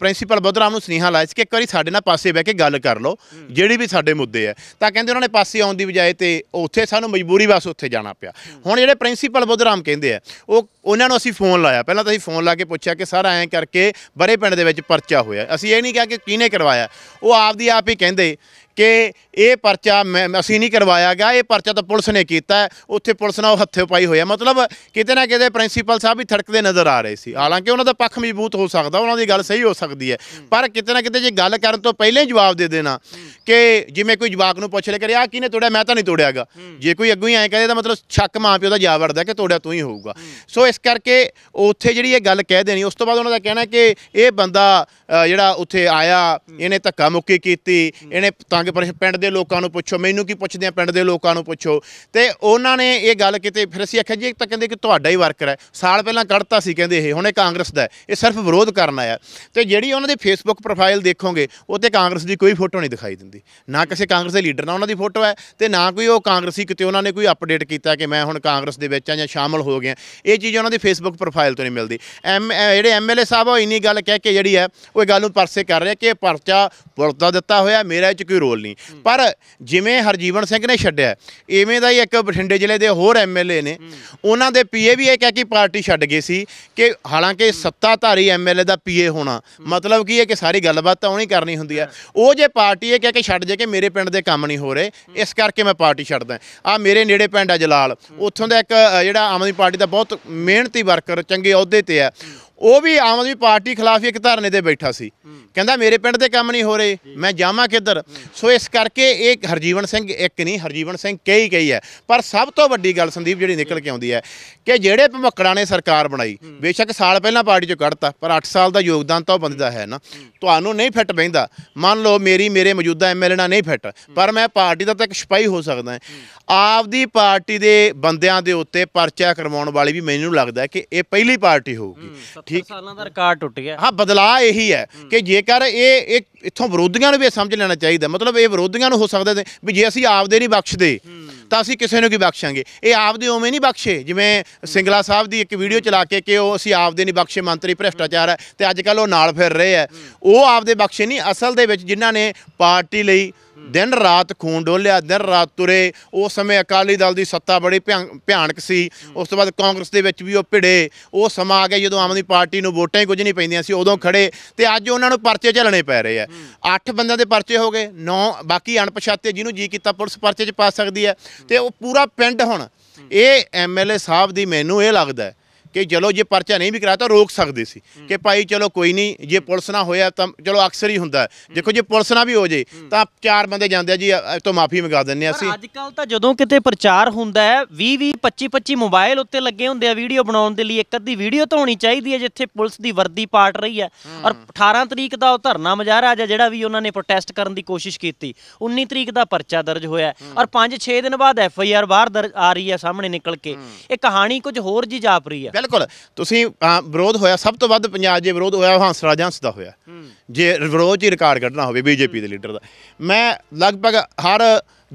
ਪ੍ਰਿੰਸੀਪਲ ਬਦਰਾਮ ਨੂੰ ਸਨੇਹਾ ਲਾਇਆ ਸੀ ਕਿ ਇੱਕ ਵਾਰੀ ਸਾਡੇ ਨਾਲ ਪਾਸੇ ਬਹਿ ਕੇ ਗੱਲ ਕਰ ਲਓ ਜਿਹੜੀ ਵੀ ਸਾਡੇ ਮੁੱਦੇ ਆ ਤਾਂ ਕਹਿੰਦੇ ਉਹਨਾਂ ਨੇ ਪਾਸੇ ਆਉਣ ਦੀ ਬਜਾਏ ਤੇ ਉੱਥੇ ਸਾਨੂੰ ਮਜਬੂਰੀ ਵਾਸ ਉੱਥੇ ਜਾਣਾ ਪਿਆ ਹੁਣ ਜਿਹੜੇ ਪ੍ਰਿੰਸੀਪਲ ਬਦਰਾਮ ਕਹਿੰਦੇ ਆ ਉਹ ਉਹਨਾਂ ਨੂੰ ਅਸੀਂ ਫੋਨ ਲਾਇਆ ਪਹਿਲਾਂ ਤਾਂ ਅਸੀਂ ਫੋਨ ਲਾ ਕੇ ਪੁੱਛਿਆ ਕਿ ਸਰ ਐਂ ਕਰਕੇ ਬਰੇ ਪਿੰਡ ਦੇ ਵਿੱਚ ਪਰਚਾ ਹੋਇਆ ਅਸੀਂ ਇਹ ਨਹੀਂ ਕਿਹਾ ਕਿ ਕਿਹਨੇ ਕਰਵਾਇਆ ਉਹ ਆਪਦੀ ਆਪ ਹੀ ਕਹਿੰਦੇ ਕਿ ਇਹ ਪਰਚਾ ਅਸੀਂ ਨਹੀਂ ਕਰਵਾਇਆ ਗਿਆ ਇਹ ਪਰਚਾ ਤਾਂ ਪੁਲਿਸ ਨੇ ਕੀਤਾ ਉੱਥੇ ਪੁਲਿਸ ਨਾਲ ਹੱਥੇ ਪਾਈ ਹੋਇਆ ਮਤਲਬ ਕਿਤੇ ਨਾ ਕਿਤੇ ਪ੍ਰਿੰਸੀਪਲ ਸਾਹਿਬ ਵੀ ਥੜਕਦੇ ਨਜ਼ਰ ਆ ਰਹੇ ਸੀ ਹਾਲਾਂਕਿ ਉਹਨਾਂ ਦਾ ਪੱਖ ਮਜ਼ਬੂਤ ਹੋ ਸਕਦਾ ਉਹਨਾਂ ਦੀ ਗੱਲ ਸਹੀ ਹੋ ਸਕਦੀ ਹੈ ਪਰ ਕਿਤੇ ਨਾ ਕਿਤੇ ਜੇ ਗੱਲ ਕਰਨ ਤੋਂ ਪਹਿਲਾਂ ਜਵਾਬ ਦੇ ਦੇਣਾ ਕਿ ਜਿਵੇਂ ਕੋਈ ਜਵਾਕ ਨੂੰ ਪੁੱਛ ਲੈ ਕਰੇ ਆ ਕਿਨੇ ਤੋੜਿਆ ਮੈਂ ਤਾਂ ਨਹੀਂ ਤੋੜਿਆਗਾ ਜੇ ਕੋਈ ਅੱਗੋਂ ਹੀ ਐ ਕਹੇ ਤਾਂ ਮਤਲਬ ਸ਼ੱਕ ਪਿਓ ਦਾ ਜਾਵੜਦਾ ਕਿ ਤੋੜਿਆ ਤੂੰ ਹੀ ਹੋਊਗਾ ਸੋ ਇਸ ਕਰਕੇ ਉੱਥੇ ਜਿਹੜੀ ਇਹ ਗੱਲ ਕਹਿ ਦੇਣੀ ਉਸ ਤੋਂ ਬਾਅਦ ਉਹਨਾਂ ਦਾ ਕਹਿਣਾ ਕਿ ਇਹ ਬੰਦਾ ਜਿਹੜਾ ਉੱਥੇ ਆਇਆ ਇਹਨੇ ਧੱਕਾ ਮੁੱਕੀ ਕੀਤੀ ਇਹਨੇ ਤੰਗ ਕਿ ਪਰ ਪਿੰਡ ਦੇ ਲੋਕਾਂ ਨੂੰ ਪੁੱਛੋ ਮੈਨੂੰ ਕੀ ਪੁੱਛਦੇ ਆ ਪਿੰਡ ਦੇ ਲੋਕਾਂ ਨੂੰ ਪੁੱਛੋ ਤੇ ਉਹਨਾਂ ਨੇ ਇਹ ਗੱਲ ਕਿਤੇ ਫਿਰ ਅਸੀਂ ਆਖਿਆ ਜੀ ਤਾਂ ਕਹਿੰਦੇ ਕਿ ਤੁਹਾਡਾ ਹੀ ਵਰਕਰ ਹੈ ਸਾਲ ਪਹਿਲਾਂ ਕੱਢਤਾ ਸੀ ਕਹਿੰਦੇ ਇਹ ਹੁਣ ਇਹ ਕਾਂਗਰਸ ਦਾ ਇਹ ਸਿਰਫ ਵਿਰੋਧ ਕਰਨ ਆਇਆ ਤੇ ਜਿਹੜੀ ਉਹਨਾਂ ਦੀ ਫੇਸਬੁੱਕ ਪ੍ਰੋਫਾਈਲ ਦੇਖੋਗੇ ਉਹ ਤੇ ਕਾਂਗਰਸ ਦੀ ਕੋਈ ਫੋਟੋ ਨਹੀਂ ਦਿਖਾਈ ਦਿੰਦੀ ਨਾ ਕਿਸੇ ਕਾਂਗਰਸ ਦੇ ਲੀਡਰ ਨਾਲ ਉਹਨਾਂ ਦੀ ਫੋਟੋ ਹੈ ਤੇ ਨਾ ਕੋਈ ਉਹ ਕਾਂਗਰਸੀ ਕਿਤੇ ਉਹਨਾਂ ਨੇ ਕੋਈ ਅਪਡੇਟ ਕੀਤਾ ਕਿ ਮੈਂ ਹੁਣ ਕਾਂਗਰਸ ਦੇ ਵਿੱਚ ਆ ਜਾਂ ਸ਼ਾਮਲ ਹੋ ਗਿਆ ਇਹ ਚੀਜ਼ ਉਹਨਾਂ ਦੀ ਫੇਸਬੁੱਕ ਪ੍ਰੋਫਾਈਲ ਤੋਂ ਨਹੀਂ ਮਿਲਦੀ ਐਮ ਜਿਹੜੇ ਐਮਐਲਏ ਸਾਹਿਬ ਉਹ ਇੰਨੀ ਗੱਲ ਕਹਿ ਕੇ ਜਿਹੜੀ ਹੈ ਉਹ ਗੱਲ ਨੂੰ ਪਰਸੇ ਕਰ ਰਿਹਾ ਕਿ ਪਰਚਾ ਪੁਲਿਸ ਦਿੱਤਾ ਹੋਇਆ ਮੇਰੇ ਵਿੱਚ ਕੋਈ ਰੋਲ ਨਹੀਂ ਪਰ ਜਿਵੇਂ ਹਰਜੀਵਨ ਸਿੰਘ ਨੇ ਛੱਡਿਆ ਐਵੇਂ ਦਾ ਹੀ ਇੱਕ ਬਠਿੰਡੇ ਜ਼ਿਲ੍ਹੇ ਦੇ ਹੋਰ ਐਮਐਲਏ ਨੇ ਉਹਨਾਂ ਦੇ ਪੀਏ ਵੀ ਇਹ ਕਹਿ ਕੇ ਪਾਰਟੀ ਛੱਡ ਗਏ ਸੀ ਕਿ ਹਾਲਾਂਕਿ ਸੱਤਾਧਾਰੀ ਐਮਐਲਏ ਦਾ ਪੀਏ ਹੋਣਾ ਮਤਲਬ ਕੀ ਹੈ ਕਿ ਸਾਰੀ ਗੱਲਬਾਤ ਤਾਂ ਉਹਨੇ ਕਰਨੀ ਹੁੰਦੀ ਹੈ ਉਹ ਜੇ ਪਾਰਟੀ ਇਹ ਕਹਿ ਕੇ ਛੱਡ ਜੇ ਕਿ ਮੇਰੇ ਪਿੰਡ ਦੇ ਕੰਮ ਨਹੀਂ ਹੋ ਰਹੇ ਇਸ ਕਰਕੇ ਮੈਂ ਪਾਰਟੀ ਛੱਡਦਾ ਆ ਮੇਰੇ ਨੇੜੇ ਪਿੰਡ ਆ ਜਲਾਲ ਉੱਥੋਂ ਦਾ ਇੱਕ ਜਿਹੜਾ ਆਮ ਆਦਮੀ ਪਾਰਟੀ ਦਾ ਬਹੁਤ ਮਿਹਨਤੀ ਵਰਕਰ ਚੰਗੇ ਅਹੁਦੇ ਤੇ ਆ ਉਹ ਵੀ ਆਮ ਆਦਮੀ ਪਾਰਟੀ ਖਿਲਾਫ ਇੱਕ ਧਰਨੇ ਤੇ ਬੈਠਾ ਸੀ ਕਹਿੰਦਾ ਮੇਰੇ ਪਿੰਡ ਦੇ ਕੰਮ ਨਹੀਂ ਹੋ ਰਹੇ ਮੈਂ ਜਾਵਾਂ ਕਿੱਧਰ ਸੋ ਇਸ ਕਰਕੇ ਇਹ ਹਰਜੀਵਨ ਸਿੰਘ ਇੱਕ ਨਹੀਂ ਹਰਜੀਵਨ ਸਿੰਘ ਕਈ ਕਈ ਹੈ ਪਰ ਸਭ ਤੋਂ ਵੱਡੀ ਗੱਲ ਸੰਦੀਪ ਜਿਹੜੀ ਨਿਕਲ ਕੇ ਆਉਂਦੀ ਹੈ ਕਿ ਜਿਹੜੇ ਭਮਕੜਾਂ ਨੇ ਸਰਕਾਰ ਬਣਾਈ ਬੇਸ਼ੱਕ ਸਾਲ ਪਹਿਲਾਂ ਪਾਰਟੀ ਚੋਂ ਕੱਢਤਾ ਪਰ 8 ਸਾਲ ਦਾ ਯੋਗਦਾਨ ਤਾਂ ਉਹ ਬੰਦੇ ਦਾ ਹੈ ਨਾ ਤੁਹਾਨੂੰ ਨਹੀਂ ਫਿੱਟ ਬੈਂਦਾ ਮੰਨ ਲਓ ਮੇਰੀ ਮੇਰੇ ਮੌਜੂਦਾ ਐਮਐਲਏ ਨਾਲ ਨਹੀਂ ਫਿੱਟ ਪਰ ਮੈਂ ਪਾਰਟੀ ਦਾ ਤਾਂ ਇੱਕ ਸਿਪਾਹੀ ਹੋ ਸਕਦਾ ਆਪਦੀ ਪਾਰਟੀ ਦੇ ਬੰਦਿਆਂ ਦੇ ਉੱਤੇ ਪਰਚਾ ਕਰਵਾਉਣ ਵਾਲੀ ਵੀ ਮੈਨੂੰ ਲੱਗਦਾ ਕਿ ਇਹ ਪਹਿਲੀ ਪਾਰਟੀ ਹੋਊਗੀ ਠੀਕ ਸਾਲਾਂ ਦਾ ਰਿਕਾਰਡ ਟੁੱਟ ਗਿਆ ਹਾਂ ਬਦਲਾ ਇਹੀ ਹੈ ਕਿ ਜੇਕਰ ਇਹ ਇਹ ਇੱਥੋਂ ਵਿਰੋਧੀਆਂ ਨੂੰ ਵੀ ਸਮਝ ਲੈਣਾ ਚਾਹੀਦਾ ਮਤਲਬ ਇਹ ਵਿਰੋਧੀਆਂ ਨੂੰ ਹੋ ਸਕਦਾ ਵੀ ਜੇ ਅਸੀਂ ਆਪਦੇ ਨਹੀਂ ਬਖਸ਼ਦੇ ਤਾਂ ਅਸੀਂ ਕਿਸੇ ਨੂੰ ਕੀ ਬਖਸ਼ਾਂਗੇ ਇਹ ਆਪਦੇ ਉਵੇਂ ਨਹੀਂ ਬਖਸ਼ੇ ਜਿਵੇਂ ਸਿੰਗਲਾ ਸਾਹਿਬ ਦੀ ਇੱਕ ਵੀਡੀਓ ਚਲਾ ਕੇ ਕਿ ਉਹ ਅਸੀਂ ਆਪਦੇ ਨਹੀਂ ਬਖਸ਼ੇ ਮੰਤਰੀ ਭ੍ਰਿਸ਼ਟਾਚਾਰ ਹੈ ਤੇ ਅੱਜ ਕੱਲ ਉਹ ਨਾਲ ਫਿਰ ਰਹੇ ਆ ਉਹ ਆਪਦੇ ਬਖਸ਼ੇ ਨਹੀਂ ਅਸਲ ਦੇ ਵਿੱਚ ਜਿਨ੍ਹਾਂ ਨੇ ਪਾਰਟੀ ਲਈ ਦਿਨ ਰਾਤ ਖੂਨ ਡੋਲਿਆ ਦਿਨ ਰਾਤ ਤੁਰੇ ਉਸ ਸਮੇਂ ਅਕਾਲੀ ਦਲ ਦੀ ਸੱਤਾ ਬੜੀ ਭਿਆਨਕ ਸੀ ਉਸ ਤੋਂ ਬਾਅਦ ਕਾਂਗਰਸ ਦੇ ਵਿੱਚ ਵੀ ਉਹ ਭਿੜੇ ਉਹ ਸਮਾਂ ਆ ਗਿਆ ਜਦੋਂ ਆਮ ਆਦਮੀ ਪਾਰਟੀ ਨੂੰ ਵੋਟਾਂ ਹੀ ਕੁਝ ਨਹੀਂ ਪੈਂਦੀਆਂ ਸੀ ਉਦੋਂ ਖੜੇ ਤੇ ਅੱਜ ਉਹਨਾਂ ਨੂੰ ਪਰਚੇ ਝੱਲਣੇ ਪੈ ਰਹੇ ਆ 8 ਬੰਦਿਆਂ ਦੇ ਪਰਚੇ ਹੋ ਗਏ 9 ਬਾਕੀ ਅਣਪਛਾਤੇ ਜਿਹਨੂੰ ਜੀ ਕੀਤਾ ਪੁਲਿਸ ਪਰਚੇ 'ਚ ਪਾ ਸਕਦੀ ਹੈ ਤੇ ਉਹ ਪੂਰਾ ਪਿੰਡ ਹੁਣ ਇਹ ਐਮਐਲਏ ਸਾਹਿਬ ਦੀ ਮੈਨੂੰ ਇਹ ਲੱਗਦਾ ਕਿ ਚਲੋ ਜੇ ਪਰਚਾ ਨਹੀਂ ਵੀ ਕਰਾਤਾ ਰੋਕ ਸਕਦੇ ਸੀ ਕਿ ਭਾਈ ਚਲੋ ਕੋਈ ਨਹੀਂ ਜੇ ਪੁਲਿਸ ਨਾ ਹੋਇਆ ਤਾਂ ਚਲੋ ਅਕਸਰ ਹੀ ਹੁੰਦਾ ਦੇਖੋ ਜੇ ਪੁਲਿਸ ਨਾ ਵੀ ਹੋ ਜੇ ਤਾਂ ਚਾਰ ਬੰਦੇ ਜਾਂਦੇ ਆ ਜੀ ਤੋਂ ਮਾਫੀ ਮੰਗਾ ਦਿੰਨੇ ਆ ਅਸੀਂ ਅੱਜ ਕੱਲ ਤਾਂ ਜਦੋਂ ਕਿਤੇ ਪ੍ਰਚਾਰ ਹੁੰਦਾ ਹੈ 20 20 25 25 ਮੋਬਾਈਲ ਉੱਤੇ ਲੱਗੇ ਹੁੰਦੇ ਆ ਵੀਡੀਓ ਬਣਾਉਣ ਦੇ ਲਈ ਇੱਕ ਅੱਧੀ ਵੀਡੀਓ ਤਾਂ ਹੋਣੀ ਚਾਹੀਦੀ ਹੈ ਜਿੱਥੇ ਪੁਲਿਸ ਦੀ ਵਰਦੀ ਪਾਟ ਰਹੀ ਹੈ ਔਰ 18 ਤਰੀਕ ਦਾ ਉਹ ਧਰਨਾ ਮਜਾਰਾ ਅੱਜ ਜਿਹੜਾ ਵੀ ਉਹਨਾਂ ਨੇ ਪ੍ਰੋਟੈਸਟ ਕਰਨ ਦੀ ਕੋਸ਼ਿਸ਼ ਕੀਤੀ 19 ਤਰੀਕ ਦਾ ਪਰਚਾ ਦਰਜ ਹੋਇਆ ਔਰ 5 6 ਦਿਨ ਬਾਅਦ ਐਫ ਆਈ ਆਰ ਬਾਹਰ ਆ ਰਹੀ ਹੈ ਸਾਹਮਣੇ ਨਿਕਲ ਕੇ ਇਹ ਕਹਾਣੀ ਕੁਝ ਹੋਰ ਜੀ ਜਾਪ ਰਹੀ ਹੈ ਬਿਲਕੁਲ ਤੁਸੀਂ ਵਿਰੋਧ ਹੋਇਆ ਸਭ ਤੋਂ ਵੱਧ ਪੰਜਾਬ ਜੇ ਵਿਰੋਧ ਹੋਇਆ ਹੰਸ ਰਾਜਾਂਸ ਦਾ ਹੋਇਆ ਜੇ ਵਿਰੋਧ ਹੀ ਰਿਕਾਰਡ ਕੱਢਣਾ ਹੋਵੇ ਬੀਜੇਪੀ ਦੇ ਲੀਡਰ ਦਾ ਮੈਂ ਲਗਭਗ ਹਰ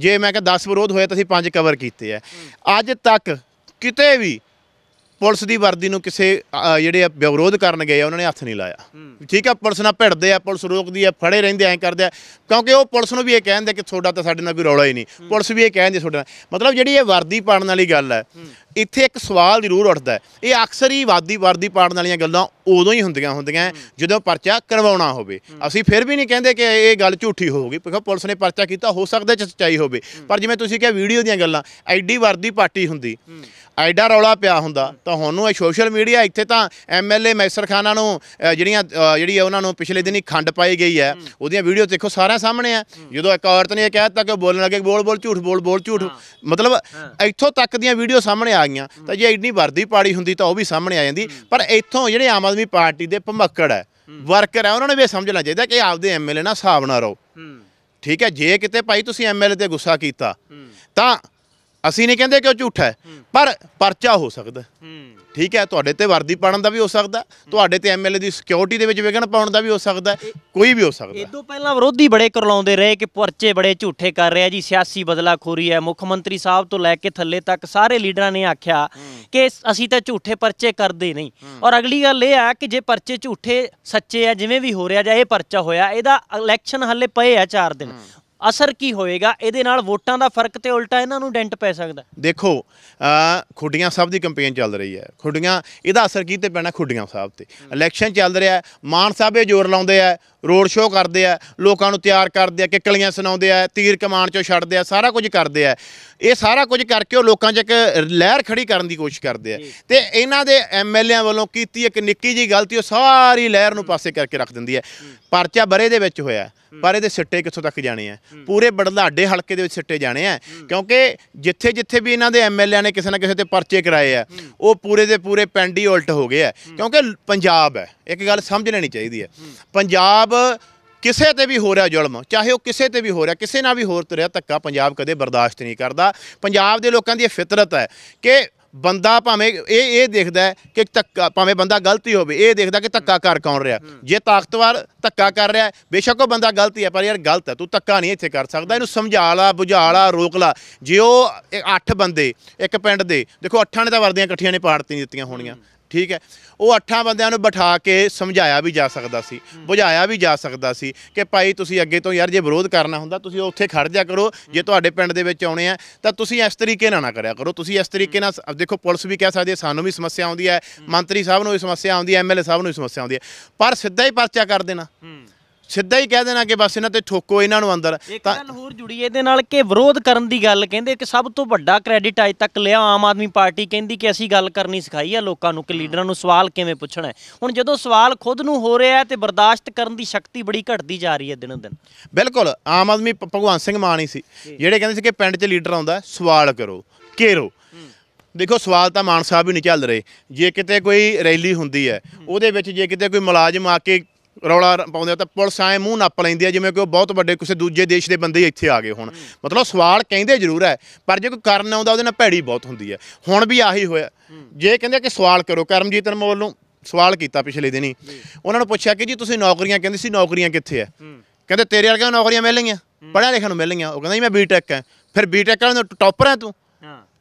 ਜੇ ਮੈਂ ਕਿਹਾ 10 ਵਿਰੋਧ ਹੋਇਆ ਤਾਂ ਅਸੀਂ 5 ਕਵਰ ਕੀਤੇ ਆ ਅੱਜ ਤੱਕ ਕਿਤੇ ਵੀ ਪੁਲਿਸ ਦੀ ਵਰਦੀ ਨੂੰ ਕਿਸੇ ਜਿਹੜੇ ਵਿਰੋਧ ਕਰਨ ਗਏ ਉਹਨਾਂ ਨੇ ਹੱਥ ਨਹੀਂ ਲਾਇਆ ਠੀਕ ਆ ਪੁਲਿਸ ਨਾਲ ਭਿੜਦੇ ਆ ਪੁਲਿਸ ਰੋਕਦੀ ਆ ਫੜੇ ਰਹਿੰਦੇ ਐ ਕਰਦੇ ਆ ਕਿਉਂਕਿ ਉਹ ਪੁਲਿਸ ਨੂੰ ਵੀ ਇਹ ਕਹਿੰਦੇ ਕਿ ਤੁਹਾਡਾ ਤਾਂ ਸਾਡੇ ਨਾਲ ਕੋਈ ਰੌਲਾ ਹੀ ਨਹੀਂ ਪੁਲਿਸ ਵੀ ਇਹ ਕਹਿੰਦੀ ਨਾਲ ਮਤਲਬ ਜਿਹੜੀ ਇਹ ਵਰਦੀ ਪਾੜਨ ਵਾਲੀ ਗੱਲ ਹੈ ਇੱਥੇ ਇੱਕ ਸਵਾਲ ਜ਼ਰੂਰ ਉੱਠਦਾ ਇਹ ਅਕਸਰ ਹੀ ਵਾਦੀ ਵਰਦੀ ਪਾੜਨ ਵਾਲੀਆਂ ਗੱਲਾਂ ਉਦੋਂ ਹੀ ਹੁੰਦੀਆਂ ਹੁੰਦੀਆਂ ਜਦੋਂ ਪਰਚਾ ਕਰਵਾਉਣਾ ਹੋਵੇ ਅਸੀਂ ਫਿਰ ਵੀ ਨਹੀਂ ਕਹਿੰਦੇ ਕਿ ਇਹ ਗੱਲ ਝੂਠੀ ਹੋਊਗੀ ਕਿਉਂਕਿ ਪੁਲਿਸ ਨੇ ਪਰਚਾ ਕੀਤਾ ਹੋ ਸਕਦਾ ਸੱਚਾਈ ਹੋਵੇ ਪਰ ਜਿਵੇਂ ਤੁਸੀਂ ਕਿਹਾ ਵੀਡੀਓ ਦੀਆਂ ਗੱਲਾਂ ਐਡੀ ਵਰਦੀ ਪਾਟੀ ਹੁੰਦੀ ਐਡਾ ਰੌਲਾ ਪਿਆ ਹੁੰਦਾ ਤਾਂ ਹੁਣ ਨੂੰ ਇਹ ਸੋਸ਼ਲ ਮੀਡੀਆ ਇੱਥੇ ਤਾਂ ਐਮਐਲਏ ਮੈਸਰ ਨੂੰ ਜਿਹੜੀਆਂ ਜਿਹੜੀ ਉਹਨਾਂ ਨੂੰ ਪਿਛਲੇ ਦਿਨੀ ਖੰਡ ਪਾਈ ਗਈ ਹੈ ਉਹਦੀਆਂ ਵੀਡੀਓ ਦੇਖੋ ਸਾਰਿਆਂ ਸਾਹਮਣੇ ਆ ਜਦੋਂ ਇੱਕ ਔਰਤ ਨੇ ਇਹ ਕਹਿਤਾ ਕਿ ਬੋਲਣ ਲੱਗੇ ਬੋਲ ਬੋਲ ਝੂਠ ਬੋਲ ਬੋਲ ਝੂਠ ਮਤਲਬ ਇੱਥੋਂ ਤੱਕ ਦੀਆਂ ਵੀਡੀਓ ਸਾਹਮਣੇ ਆ ਆਈਆਂ ਤਾਂ ਜੇ ਇੰਨੀ ਵਰਦੀ ਪਾੜੀ ਹੁੰਦੀ ਤਾਂ ਉਹ ਵੀ ਸਾਹਮਣੇ ਆ ਜਾਂਦੀ ਪਰ ਇੱਥੋਂ ਜਿਹੜੇ ਆਮ ਆਦਮੀ ਪਾਰਟੀ ਦੇ ਭਮੱਕੜ ਹੈ ਵਰਕਰ ਹੈ ਉਹਨਾਂ ਨੇ ਵੀ ਸਮਝਣਾ ਚਾਹੀਦਾ ਕਿ ਆਪਦੇ ਐਮਐਲਏ ਨਾਲ ਹਿਸਾਬ ਨਾ ਰਹੋ ਠੀਕ ਹੈ ਜੇ ਕਿਤੇ ਭਾਈ ਤੁਸੀਂ ਐਮਐਲਏ ਤੇ ਗੁੱਸਾ ਕੀਤਾ ਤਾਂ ਅਸੀਂ ਨਹੀਂ ਕਹਿੰਦੇ ਕਿ ਉਹ ਝੂਠਾ ਹੈ ਪਰ ਪਰਚਾ ਹੋ ਸਕਦਾ ਠੀਕ ਹੈ ਤੁਹਾਡੇ ਤੇ ਵਰਦੀ ਪਾਣ ਦਾ ਵੀ ਹੋ ਸਕਦਾ ਤੁਹਾਡੇ ਤੇ ਐਮਐਲਏ ਦੀ ਸਿਕਿਉਰਿਟੀ ਦੇ ਵਿੱਚ ਵਿਗਣ ਪਾਉਣ ਦਾ ਵੀ ਹੋ ਸਕਦਾ ਕੋਈ ਵੀ ਹੋ ਸਕਦਾ ਇਹ ਤੋਂ ਪਹਿਲਾਂ ਵਿਰੋਧੀ ਬੜੇ ਕਰਲਾਉਂਦੇ ਰਹੇ ਕਿ ਪਰਚੇ ਬੜੇ ਝੂਠੇ ਕਰ ਰਿਹਾ ਜੀ ਸਿਆਸੀ ਬਦਲਾਖੋਰੀ ਹੈ ਮੁੱਖ ਮੰਤਰੀ ਸਾਹਿਬ ਤੋਂ ਲੈ ਕੇ ਥੱਲੇ ਤੱਕ ਸਾਰੇ ਲੀਡਰਾਂ ਨੇ ਆਖਿਆ ਕਿ ਅਸੀਂ ਤਾਂ ਝੂਠੇ ਪਰਚੇ ਕਰਦੇ ਨਹੀਂ ਔਰ ਅਗਲੀ ਗੱਲ ਇਹ ਆ ਕਿ ਜੇ ਪਰਚੇ ਝੂਠੇ ਸੱਚੇ ਆ ਜਿਵੇਂ ਵੀ ਹੋ ਰਿਹਾ ਜਾਂ ਇਹ ਪਰਚਾ ਹੋਇਆ ਇਹਦਾ ਇਲੈਕਸ਼ਨ ਹੱਲੇ ਪਏ ਆ 4 ਦਿਨ ਅਸਰ ਕੀ ਹੋਏਗਾ ਇਹਦੇ ਨਾਲ ਵੋਟਾਂ ਦਾ ਫਰਕ ਤੇ ਉਲਟਾ ਇਹਨਾਂ ਨੂੰ ਡੈਂਟ ਪੈ ਸਕਦਾ ਦੇਖੋ ਖੁੱਡੀਆਂ ਸਾਹਿਬ ਦੀ ਕੈਂਪੇਨ ਚੱਲ ਰਹੀ ਹੈ ਖੁੱਡੀਆਂ ਇਹਦਾ ਅਸਰ ਕੀ ਤੇ ਪੈਣਾ ਖੁੱਡੀਆਂ ਸਾਹਿਬ ਤੇ ਇਲੈਕਸ਼ਨ ਚੱਲ ਰਿਹਾ ਮਾਨ ਸਾਹਿਬ ਇਹ ਜ਼ੋਰ ਲਾਉਂਦੇ ਆ ਰੋਡ ਸ਼ੋਅ ਕਰਦੇ ਆ ਲੋਕਾਂ ਨੂੰ ਤਿਆਰ ਕਰਦੇ ਆ ਕਿਕਲੀਆਂ ਸੁਣਾਉਂਦੇ ਆ ਤੀਰ ਕਮਾਨ ਚੋਂ ਛੱਡਦੇ ਆ ਸਾਰਾ ਕੁਝ ਕਰਦੇ ਆ ਇਹ ਸਾਰਾ ਕੁਝ ਕਰਕੇ ਉਹ ਲੋਕਾਂ 'ਚ ਇੱਕ ਲਹਿਰ ਖੜੀ ਕਰਨ ਦੀ ਕੋਸ਼ਿਸ਼ ਕਰਦੇ ਆ ਤੇ ਇਹਨਾਂ ਦੇ ਐਮਐਲਏਆਂ ਵੱਲੋਂ ਕੀਤੀ ਇੱਕ ਨਿੱਕੀ ਜੀ ਗਲਤੀ ਉਹ ਸਾਰੀ ਲਹਿਰ ਨੂੰ ਪਾਸੇ ਕਰਕੇ ਰੱਖ ਦਿੰਦੀ ਹੈ ਪਰਚਾ ਬਰੇ ਦੇ ਵਿੱਚ ਹੋਇਆ ਪਰ ਇਹਦੇ ਸਿੱਟੇ ਕਿੱਥੋਂ ਤੱਕ ਜਾਣੇ ਆ ਪੂਰੇ ਬੜਲਾਡੇ ਹਲਕੇ ਦੇ ਵਿੱਚ ਸਿੱਟੇ ਜਾਣੇ ਆ ਕਿਉਂਕਿ ਜਿੱਥੇ ਜਿੱਥੇ ਵੀ ਇਹਨਾਂ ਦੇ ਐਮਐਲਏ ਨੇ ਕਿਸੇ ਨਾ ਕਿਸੇ ਤੇ ਪਰਚੇ ਕਰਾਏ ਆ ਉਹ ਪੂਰੇ ਦੇ ਪੂਰੇ ਪਿੰਡ ਹੀ ਉਲਟ ਹੋ ਗਏ ਆ ਕਿਉਂਕਿ ਪੰਜਾਬ ਹੈ ਇੱਕ ਗੱਲ ਸਮਝ ਲੈਣੀ ਚਾਹੀਦੀ ਹੈ ਪੰਜਾਬ ਕਿਸੇ ਤੇ ਵੀ ਹੋ ਰਿਹਾ ਜ਼ੁਲਮ ਚਾਹੇ ਉਹ ਕਿਸੇ ਤੇ ਵੀ ਹੋ ਰਿਹਾ ਕਿਸੇ ਨਾਲ ਵੀ ਹੋਰ ਤੁਰਿਆ ਧੱਕਾ ਪੰਜਾਬ ਕਦੇ ਬਰਦਾਸ਼ਤ ਨਹੀਂ ਕਰਦਾ ਪੰਜਾਬ ਦੇ ਲੋਕਾਂ ਦੀ ਇਹ ਫਿਤਰਤ ਹੈ ਕਿ ਬੰਦਾ ਭਾਵੇਂ ਇਹ ਇਹ ਦੇਖਦਾ ਕਿ ਧੱਕਾ ਭਾਵੇਂ ਬੰਦਾ ਗਲਤੀ ਹੋਵੇ ਇਹ ਦੇਖਦਾ ਕਿ ਧੱਕਾ ਕਰ ਕੌਣ ਰਿਹਾ ਜੇ ਤਾਕਤਵਰ ਧੱਕਾ ਕਰ ਰਿਹਾ ਬੇਸ਼ੱਕ ਉਹ ਬੰਦਾ ਗਲਤੀ ਹੈ ਪਰ ਯਾਰ ਗਲਤ ਹੈ ਤੂੰ ਧੱਕਾ ਨਹੀਂ ਇੱਥੇ ਕਰ ਸਕਦਾ ਇਹਨੂੰ ਸਮਝਾ ਲਾ ਬੁਝਾ ਲਾ ਰੋਕ ਲਾ ਜੇ ਉਹ 8 ਬੰਦੇ ਇੱਕ ਪਿੰਡ ਦੇ ਦੇਖੋ 8 ਨੇ ਤਾਂ ਵਰਦੀਆਂ ਇਕੱਠੀਆਂ ਨੇ ਪਾੜਤੀ ਦਿੱਤੀਆਂ ਹੋਣੀਆਂ ਠੀਕ ਹੈ ਉਹ ਅੱਠਾਂ ਬੰਦਿਆਂ ਨੂੰ ਬਿਠਾ ਕੇ ਸਮਝਾਇਆ ਵੀ ਜਾ ਸਕਦਾ ਸੀ ਬੁਝਾਇਆ ਵੀ ਜਾ ਸਕਦਾ ਸੀ ਕਿ ਭਾਈ ਤੁਸੀਂ ਅੱਗੇ ਤੋਂ ਯਾਰ ਜੇ ਵਿਰੋਧ ਕਰਨਾ ਹੁੰਦਾ ਤੁਸੀਂ ਉੱਥੇ ਖੜ ਜਾ ਕਰੋ ਜੇ ਤੁਹਾਡੇ ਪਿੰਡ ਦੇ ਵਿੱਚ ਆਉਣੇ ਆ ਤਾਂ ਤੁਸੀਂ ਇਸ ਤਰੀਕੇ ਨਾਲ ਨਾ ਕਰਿਆ ਕਰੋ ਤੁਸੀਂ ਇਸ ਤਰੀਕੇ ਨਾਲ ਦੇਖੋ ਪੁਲਿਸ ਵੀ ਕਹਿ ਸਕਦੀ ਹੈ ਸਾਨੂੰ ਵੀ ਸਮੱਸਿਆ ਆਉਂਦੀ ਹੈ ਮੰਤਰੀ ਸਾਹਿਬ ਨੂੰ ਵੀ ਸਮੱਸਿਆ ਆਉਂਦੀ ਹੈ ਐਮਐਲਏ ਸਾਹਿਬ ਨੂੰ ਵੀ ਸਮੱਸਿਆ ਆਉਂਦੀ ਹੈ ਪਰ ਸਿੱਧਾ ਹੀ ਪਰਚਾ ਕਰ ਦੇਣਾ ਸਿੱਧਾ ਹੀ ਕਹਿ ਦੇਣਾ ਕਿ ਬਸ ਇਹਨਾਂ ਤੇ ਠੋਕੋ ਇਹਨਾਂ ਨੂੰ ਅੰਦਰ ਇੱਕ ਗੱਲ ਹੋਰ ਜੁੜੀ ਇਹਦੇ ਨਾਲ ਕਿ ਵਿਰੋਧ ਕਰਨ ਦੀ ਗੱਲ ਕਹਿੰਦੇ ਕਿ ਸਭ ਤੋਂ ਵੱਡਾ ਕ੍ਰੈਡਿਟ ਅਜ ਤੱਕ ਲਿਆ ਆਮ ਆਦਮੀ ਪਾਰਟੀ ਕਹਿੰਦੀ ਕਿ ਅਸੀਂ ਗੱਲ ਕਰਨੀ ਸਿਖਾਈ ਆ ਲੋਕਾਂ ਨੂੰ ਕਿ ਲੀਡਰਾਂ ਨੂੰ ਸਵਾਲ ਕਿਵੇਂ ਪੁੱਛਣਾ ਹੈ ਹੁਣ ਜਦੋਂ ਸਵਾਲ ਖੁਦ ਨੂੰ ਹੋ ਰਿਹਾ ਹੈ ਤੇ ਬਰਦਾਸ਼ਤ ਕਰਨ ਦੀ ਸ਼ਕਤੀ ਬੜੀ ਘਟਦੀ ਜਾ ਰਹੀ ਹੈ ਦਿਨੋ ਦਿਨ ਬਿਲਕੁਲ ਆਮ ਆਦਮੀ ਭਗਵਾਨ ਸਿੰਘ ਮਾਨ ਹੀ ਸੀ ਜਿਹੜੇ ਕਹਿੰਦੇ ਸੀ ਕਿ ਪਿੰਡ 'ਚ ਲੀਡਰ ਆਉਂਦਾ ਸਵਾਲ ਕਰੋ ਘੇਰੋ ਦੇਖੋ ਸਵਾਲ ਤਾਂ ਮਾਨ ਸਾਹਿਬ ਵੀ ਨਹੀਂ ਚੱਲ ਰਹੇ ਜੇ ਕਿਤੇ ਕੋਈ ਰੈਲੀ ਹੁੰਦੀ ਹੈ ਉਹਦੇ ਵਿੱਚ ਜੇ ਕਿਤੇ ਕੋਈ ਮੁਲਾਜ਼ਮ ਆ ਕੇ ਰੌਲਾ ਪਾਉਂਦੇ ਆ ਤਾਂ ਪੁਲਿਸ ਆਏ ਮੂੰਹ ਨੱਪ ਲੈਂਦੀ ਆ ਜਿਵੇਂ ਕਿ ਉਹ ਬਹੁਤ ਵੱਡੇ ਕਿਸੇ ਦੂਜੇ ਦੇਸ਼ ਦੇ ਬੰਦੇ ਇੱਥੇ ਆ ਗਏ ਹੁਣ ਮਤਲਬ ਸਵਾਲ ਕਹਿੰਦੇ ਜ਼ਰੂਰ ਹੈ ਪਰ ਜੇ ਕੋਈ ਕਰਨ ਆਉਂਦਾ ਉਹਦੇ ਨਾਲ ਭੈੜੀ ਬਹੁਤ ਹੁੰਦੀ ਹੈ ਹੁਣ ਵੀ ਆਹੀ ਹੋਇਆ ਜੇ ਕਹਿੰਦੇ ਕਿ ਸਵਾਲ ਕਰੋ ਕਰਮਜੀਤ ਅਨਮੋਲ ਨੂੰ ਸਵਾਲ ਕੀਤਾ ਪਿਛਲੇ ਦਿਨੀ ਉਹਨਾਂ ਨੂੰ ਪੁੱਛਿਆ ਕਿ ਜੀ ਤੁਸੀਂ ਨੌਕਰੀਆਂ ਕਹਿੰਦੇ ਸੀ ਨੌਕਰੀਆਂ ਕਿੱਥੇ ਆ ਕਹਿੰਦੇ ਤੇਰੇ ਵਰਗਿਆਂ ਨੂੰ ਨੌਕਰੀਆਂ ਮਿਲ ਪੜਿਆ ਲਿਖਿਆ ਨੂੰ ਮਿਲ ਉਹ ਕਹਿੰਦਾ ਜੀ ਮੈਂ ਬੀਟੈਕ ਹਾਂ ਫਿਰ ਬੀਟੈਕ ਵਾਲਿਆਂ ਨੂੰ ਟੌਪਰ ਹੈ ਤੂੰ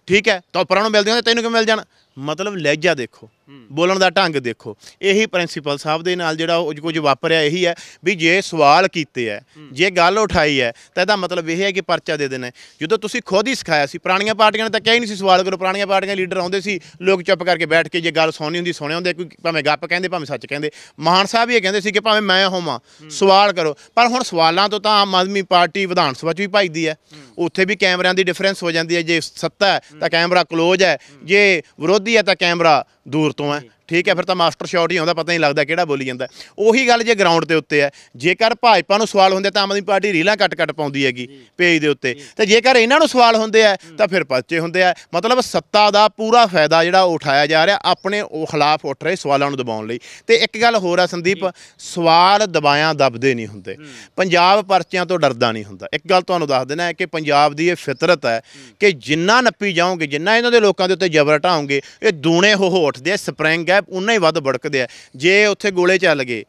ਠੀਕ ਹੈ ਟੌਪਰਾਂ ਨੂੰ ਮਿਲਦੀਆਂ ਤੈਨੂੰ ਕਿਵੇਂ ਮਿਲ ਜਾਣਾ ਮਤਲਬ ਜਾ ਦੇਖੋ ਬੋਲਣ ਦਾ ਢੰਗ ਦੇਖੋ ਇਹੀ ਪ੍ਰਿੰਸੀਪਲ ਸਾਹਿਬ ਦੇ ਨਾਲ ਜਿਹੜਾ ਉਹ ਕੁਝ ਵਾਪਰਿਆ ਇਹੀ ਹੈ ਵੀ ਜੇ ਸਵਾਲ ਕੀਤੇ ਹੈ ਜੇ ਗੱਲ ਉਠਾਈ ਹੈ ਤਾਂ ਇਹਦਾ ਮਤਲਬ ਇਹ ਹੈ ਕਿ ਪਰਚਾ ਦੇ ਦੇਣਾ ਜਦੋਂ ਤੁਸੀਂ ਖੁਦ ਹੀ ਸਿਖਾਇਆ ਸੀ ਪੁਰਾਣੀਆਂ ਪਾਰਟੀਆਂ ਨੇ ਤਾਂ ਕਹੀ ਹੀ ਨਹੀਂ ਸੀ ਸਵਾਲ ਕਰੋ ਪੁਰਾਣੀਆਂ ਪਾਰਟੀਆਂ ਲੀਡਰ ਆਉਂਦੇ ਸੀ ਲੋਕ ਚੁੱਪ ਕਰਕੇ ਬੈਠ ਕੇ ਜੇ ਗੱਲ ਸੁਣੀ ਹੁੰਦੀ ਸੁਣਿਆ ਹੁੰਦੇ ਕੋਈ ਭਾਵੇਂ ਗੱਪ ਕਹਿੰਦੇ ਭਾਵੇਂ ਸੱਚ ਕਹਿੰਦੇ ਮਾਨ ਸਾਹਿਬ ਵੀ ਇਹ ਕਹਿੰਦੇ ਸੀ ਕਿ ਭਾਵੇਂ ਮੈਂ ਹੋਵਾਂ ਸਵਾਲ ਕਰੋ ਪਰ ਹੁਣ ਸਵਾਲਾਂ ਤੋਂ ਤਾਂ ਆਮ ਆਦਮੀ ਪਾਰਟੀ ਵਿਧਾਨ ਸਭਾ 'ਚ ਵੀ ਭਜਦੀ ਹੈ ਉੱਥੇ ਵੀ ਕੈਮਰਿਆਂ ਦੀ ਡਿਫਰੈਂਸ ਹੋ ਜਾਂਦੀ ਹੈ ਜੇ ਸੱਤਾ ਤਾਂ ਕੈਮਰਾ ਕਲੋਜ਼ ਹੈ ਜੇ ਵਿਰੋਧੀ ਹੈ ਤਾਂ ਕੈਮਰਾ ਦੂਰ então né? ਠੀਕ ਹੈ ਫਿਰ ਤਾਂ ਮਾਸਟਰ ਸ਼ਾਟ ਹੀ ਆਉਂਦਾ ਪਤਾ ਨਹੀਂ ਲੱਗਦਾ ਕਿਹੜਾ ਬੋਲੀ ਜਾਂਦਾ ਉਹੀ ਗੱਲ ਜੇ ਗਰਾਊਂਡ ਦੇ ਉੱਤੇ ਹੈ ਜੇਕਰ ਭਾਜਪਾ ਨੂੰ ਸਵਾਲ ਹੁੰਦੇ ਤਾਂ ਆਮ ਆਦਮੀ ਪਾਰਟੀ ਰੀਲਾਂ ਕੱਟ ਕੱਟ ਪਾਉਂਦੀ ਹੈਗੀ ਪੇਜ ਦੇ ਉੱਤੇ ਤੇ ਜੇਕਰ ਇਹਨਾਂ ਨੂੰ ਸਵਾਲ ਹੁੰਦੇ ਆ ਤਾਂ ਫਿਰ ਪਰਚੇ ਹੁੰਦੇ ਆ ਮਤਲਬ ਸੱਤਾ ਦਾ ਪੂਰਾ ਫਾਇਦਾ ਜਿਹੜਾ ਉਠਾਇਆ ਜਾ ਰਿਹਾ ਆਪਣੇ ਉਹ ਖਿਲਾਫ ਉੱਠ ਰਹੇ ਸਵਾਲਾਂ ਨੂੰ ਦਬਾਉਣ ਲਈ ਤੇ ਇੱਕ ਗੱਲ ਹੋਰ ਆ ਸੰਦੀਪ ਸਵਾਲ ਦਬਾਇਆਂ ਦਬਦੇ ਨਹੀਂ ਹੁੰਦੇ ਪੰਜਾਬ ਪਰਚਿਆਂ ਤੋਂ ਡਰਦਾ ਨਹੀਂ ਹੁੰਦਾ ਇੱਕ ਗੱਲ ਤੁਹਾਨੂੰ ਦੱਸ ਦੇਣਾ ਹੈ ਕਿ ਪੰਜਾਬ ਦੀ ਇਹ ਫਿਤਰਤ ਹੈ ਕਿ ਜਿੰਨਾ ਨੱਪੀ ਜਾਓਗੇ ਜਿੰਨਾ ਇਹਨਾਂ ਦੇ ਲੋਕਾਂ ਦੇ ਉੱਤੇ ਜ਼ਬਰ ਟਾਉਂਗੇ ਇਹ ਦੂਣੇ ਹੋ ਹੋ ਉੱਠਦੇ ਆ ਸਪ੍ਰਿੰਗ ਹੈਗਾ ਉਨਾ ਹੀ ਵੱਧ ਭੜਕਦੇ ਆ ਜੇ ਉੱਥੇ ਗੋਲੇ ਚੱਲ ਗਏ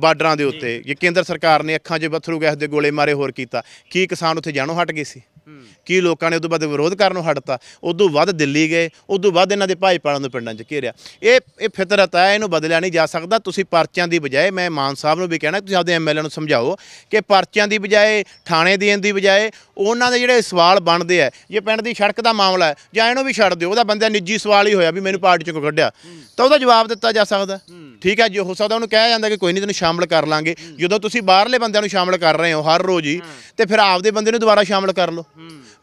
ਬਾਰਡਰਾਂ ਦੇ ਉੱਤੇ ਜੇ ਕੇਂਦਰ ਸਰਕਾਰ ਨੇ ਅੱਖਾਂ 'ਚ ਬੱਥਰੂ ਗੈਸ ਦੇ ਗੋਲੇ ਮਾਰੇ ਹੋਰ ਕੀਤਾ ਕੀ ਕਿਸਾਨ ਉੱਥੇ ਜਾਣੋਂ ਹਟ ਗਏ ਸੀ ਕੀ ਲੋਕਾਂ ਨੇ ਉਦੋਂ ਬਾਅਦ ਵਿਰੋਧ ਕਰਨ ਨੂੰ ਹਟਤਾ ਉਦੋਂ ਵੱਧ ਦਿੱਲੀ ਗਏ ਉਦੋਂ ਬਾਅਦ ਇਹਨਾਂ ਦੇ ਭਾਈਪਾਲਾਂ ਨੂੰ ਪਿੰਡਾਂ 'ਚ ਘੇਰਿਆ ਇਹ ਇਹ ਫਿਤਰਤ ਆ ਇਹਨੂੰ ਬਦਲਿਆ ਨਹੀਂ ਜਾ ਸਕਦਾ ਤੁਸੀਂ ਪਰਚਿਆਂ ਦੀ ਬਜਾਏ ਮੈਂ ਮਾਨ ਸਾਹਿਬ ਨੂੰ ਵੀ ਕਹਿਣਾ ਤੁਸੀਂ ਆਪਦੇ ਐਮਐਲਏ ਨੂੰ ਸਮਝਾਓ ਕਿ ਪਰਚਿਆਂ ਦੀ ਬਜਾਏ ਥਾਣੇ ਦੇਣ ਦੀ ਬਜਾਏ ਉਹਨਾਂ ਦੇ ਜਿਹੜੇ ਸਵਾਲ ਬਣਦੇ ਆ ਜੇ ਪਿੰਡ ਦੀ ਸੜਕ ਦਾ ਮਾਮਲਾ ਹੈ ਜਾਂ ਇਹਨੂੰ ਵੀ ਛੱਡ ਦਿਓ ਉਹਦਾ ਬੰਦਾ ਨਿੱਜੀ ਸਵਾਲ ਹੀ ਹੋਇਆ ਵੀ ਮੈਨੂੰ ਪਾਰਟੀ 'ਚੋਂ ਕੱਢਿਆ ਤਾਂ ਉਹਦਾ ਜਵਾਬ ਦਿੱਤਾ ਜਾ ਸਕਦਾ ਠੀਕ ਹੈ ਜੇ ਹੋ ਸਕਦਾ ਉਹਨੂੰ ਕਿਹਾ ਜਾਂਦਾ ਕਿ ਕੋਈ ਨਹੀਂ ਤੈਨੂੰ ਸ਼ਾਮਲ ਕਰ ਲਾਂਗੇ ਜਦੋਂ ਤੁਸੀਂ ਬਾਹਰਲੇ ਬੰਦਿਆਂ ਨੂੰ ਸ਼ਾਮਲ ਕਰ ਰਹੇ ਹੋ ਹਰ ਰੋਜ਼ ਹੀ ਤੇ ਫਿਰ ਆਪਦੇ ਬੰਦੇ ਨੂੰ ਦੁਬਾਰਾ ਸ਼ਾਮਲ ਕਰ ਲਓ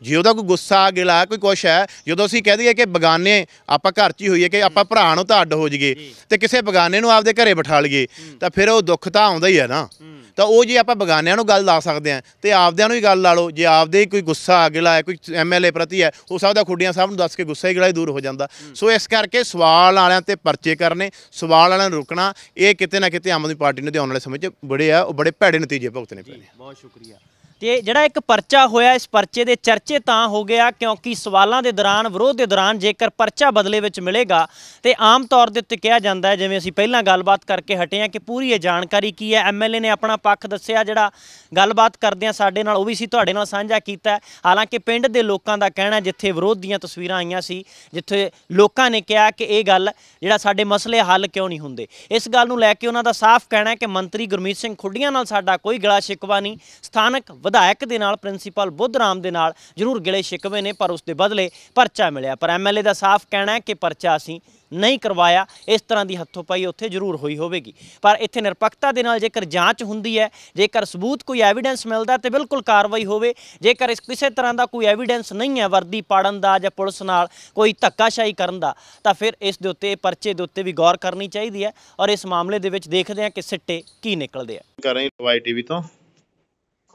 ਜੇ ਉਹਦਾ ਕੋਈ ਗੁੱਸਾ ਗਿਲਾ ਕੋਈ ਕੁਛ ਹੈ ਜਦੋਂ ਅਸੀਂ ਕਹਿ ਦਈਏ ਕਿ ਬਗਾਨੇ ਆਪਾਂ ਘਰ 'ਚ ਹੀ ਹੋਈਏ ਕਿ ਆਪਾਂ ਭਰਾ ਨੂੰ ਤਾਂ ਅੱਡ ਹੋ ਜਗੇ ਤੇ ਕਿਸੇ ਬਗਾਨੇ ਨੂੰ ਆਪਦੇ ਘਰੇ ਬਿਠਾ ਲਈਏ ਤਾਂ ਫਿਰ ਉਹ ਦੁੱਖ ਤਾਂ ਆਉਂਦਾ ਹੀ ਹੈ ਨਾ ਤਾਂ ਉਹ ਜੇ ਆਪਾਂ ਬਗਾਨਿਆਂ ਨੂੰ ਗੱਲ ਲਾ ਸਕਦੇ ਆ ਤੇ ਆਪਦਿਆਂ ਨੂੰ ਹੀ ਗੱਲ ਲਾ ਲਓ ਜੇ ਆਪਦੇ ਕੋਈ ਗੁੱਸਾ ਅਗਲਾ ਹੈ ਕੋਈ ਐਮਐਲਏ ਪ੍ਰਤੀ ਹੈ ਉਹ ਸਭ ਦਾ ਖੁੱਡੀਆਂ ਸਾਹਿਬ ਨੂੰ ਦੱਸ ਕੇ ਗੁੱਸਾ ਹੀ ਗਲਾ ਹੀ ਦੂਰ ਹੋ ਜਾਂਦਾ ਸੋ ਇਸ ਕਰਕੇ ਸਵਾਲ ਵਾਲਿਆਂ ਤੇ ਪਰਚੇ ਕਰਨੇ ਸਵਾਲ ਵਾਲਿਆਂ ਨੂੰ ਰੁਕਣਾ ਇਹ ਕਿਤੇ ਨਾ ਕਿਤੇ ਆਮ ਆਦਮੀ ਪਾਰਟੀ ਨੂੰ ਦੇ ਆਉਣ ਵਾਲੇ ਸਮੇਂ 'ਚ ਬੜੇ ਆ ਉਹ ਬੜੇ ਭੈੜੇ ਨਤੀਜੇ ਭੁਗਤਨੇ ਪੈਣੇ ਬਹੁਤ ਸ਼ੁਕਰੀਆ ਤੇ ਜਿਹੜਾ ਇੱਕ ਪਰਚਾ ਹੋਇਆ ਇਸ ਪਰਚੇ ਦੇ ਚਰਚੇ ਤਾਂ ਹੋ ਗਿਆ ਕਿਉਂਕਿ ਸਵਾਲਾਂ ਦੇ ਦੌਰਾਨ ਵਿਰੋਧ ਦੇ ਦੌਰਾਨ ਜੇਕਰ ਪਰਚਾ ਬਦਲੇ ਵਿੱਚ ਮਿਲੇਗਾ ਤੇ ਆਮ ਤੌਰ ਦੇ ਉੱਤੇ ਕਿਹਾ ਜਾਂਦਾ ਹੈ ਜਿਵੇਂ ਅਸੀਂ ਪਹਿਲਾਂ ਗੱਲਬਾਤ ਕਰਕੇ ਹਟੇ ਹਾਂ ਕਿ ਪੂਰੀ ਇਹ ਜਾਣਕਾਰੀ ਕੀ ਹੈ ਐਮਐਲਏ ਨੇ ਆਪਣਾ ਪੱਖ ਦੱਸਿਆ ਜਿਹੜਾ ਗੱਲਬਾਤ ਕਰਦੇ ਆ ਸਾਡੇ ਨਾਲ ਉਹ ਵੀ ਸੀ ਤੁਹਾਡੇ ਨਾਲ ਸਾਂਝਾ ਕੀਤਾ ਹਾਲਾਂਕਿ ਪਿੰਡ ਦੇ ਲੋਕਾਂ ਦਾ ਕਹਿਣਾ ਜਿੱਥੇ ਵਿਰੋਧ ਦੀਆਂ ਤਸਵੀਰਾਂ ਆਈਆਂ ਸੀ ਜਿੱਥੇ ਲੋਕਾਂ ਨੇ ਕਿਹਾ ਕਿ ਇਹ ਗੱਲ ਜਿਹੜਾ ਸਾਡੇ ਮਸਲੇ ਹੱਲ ਕਿਉਂ ਨਹੀਂ ਹੁੰਦੇ ਇਸ ਗੱਲ ਨੂੰ ਲੈ ਕੇ ਉਹਨਾਂ ਦਾ ਸਾਫ਼ ਕਹਿਣਾ ਹੈ ਕਿ ਮੰਤਰੀ ਗੁਰਮੀਤ ਸਿੰਘ ਖੁੱਡੀਆਂ ਨਾਲ ਸਾਡਾ ਕੋਈ ਗਲਾ ਸ਼ਿਕਵਾ ਨਹੀਂ ਸਥਾਨਕ ਵਿਧਾਇਕ ਦੇ ਨਾਲ ਪ੍ਰਿੰਸੀਪਲ ਬੁੱਧਰਾਮ ਦੇ ਨਾਲ ਜ਼ਰੂਰ ਗਿਲੇ ਸ਼ਿਕਵੇ ਨੇ ਪਰ ਉਸ ਦੇ ਬਦਲੇ ਪਰਚਾ ਮਿਲਿਆ ਪਰ ਐਮਐਲਏ ਦਾ ਸਾਫ਼ ਕਹਿਣਾ ਹੈ ਕਿ ਪਰਚਾ ਅਸੀਂ ਨਹੀਂ ਕਰਵਾਇਆ ਇਸ ਤਰ੍ਹਾਂ ਦੀ ਹੱਥੋਪਾਈ ਉੱਥੇ ਜ਼ਰੂਰ ਹੋਈ ਹੋਵੇਗੀ ਪਰ ਇੱਥੇ ਨਿਰਪੱਖਤਾ ਦੇ ਨਾਲ ਜੇਕਰ ਜਾਂਚ ਹੁੰਦੀ ਹੈ ਜੇਕਰ ਸਬੂਤ ਕੋਈ ਐਵੀਡੈਂਸ ਮਿਲਦਾ ਤੇ ਬਿਲਕੁਲ ਕਾਰਵਾਈ ਹੋਵੇ ਜੇਕਰ ਇਸ ਕਿਸੇ ਤਰ੍ਹਾਂ ਦਾ ਕੋਈ ਐਵੀਡੈਂਸ ਨਹੀਂ ਹੈ ਵਰਦੀ ਪਾੜਨ ਦਾ ਜਾਂ ਪੁਲਿਸ ਨਾਲ ਕੋਈ ਧੱਕਾਸ਼ਾਹੀ ਕਰਨ ਦਾ ਤਾਂ ਫਿਰ ਇਸ ਦੇ ਉੱਤੇ ਪਰਚੇ ਦੇ ਉੱਤੇ ਵੀ ਗੌਰ ਕਰਨੀ ਚਾਹੀਦੀ ਹੈ ਔਰ ਇਸ ਮਾਮਲੇ ਦੇ ਵਿੱਚ ਦੇਖਦੇ ਹਾਂ ਕਿ ਸਿੱਟੇ ਕੀ ਨਿਕਲਦੇ ਆ ਕਰ ਰਹੀ ਵਾਈ ਟੀਵੀ ਤੋਂ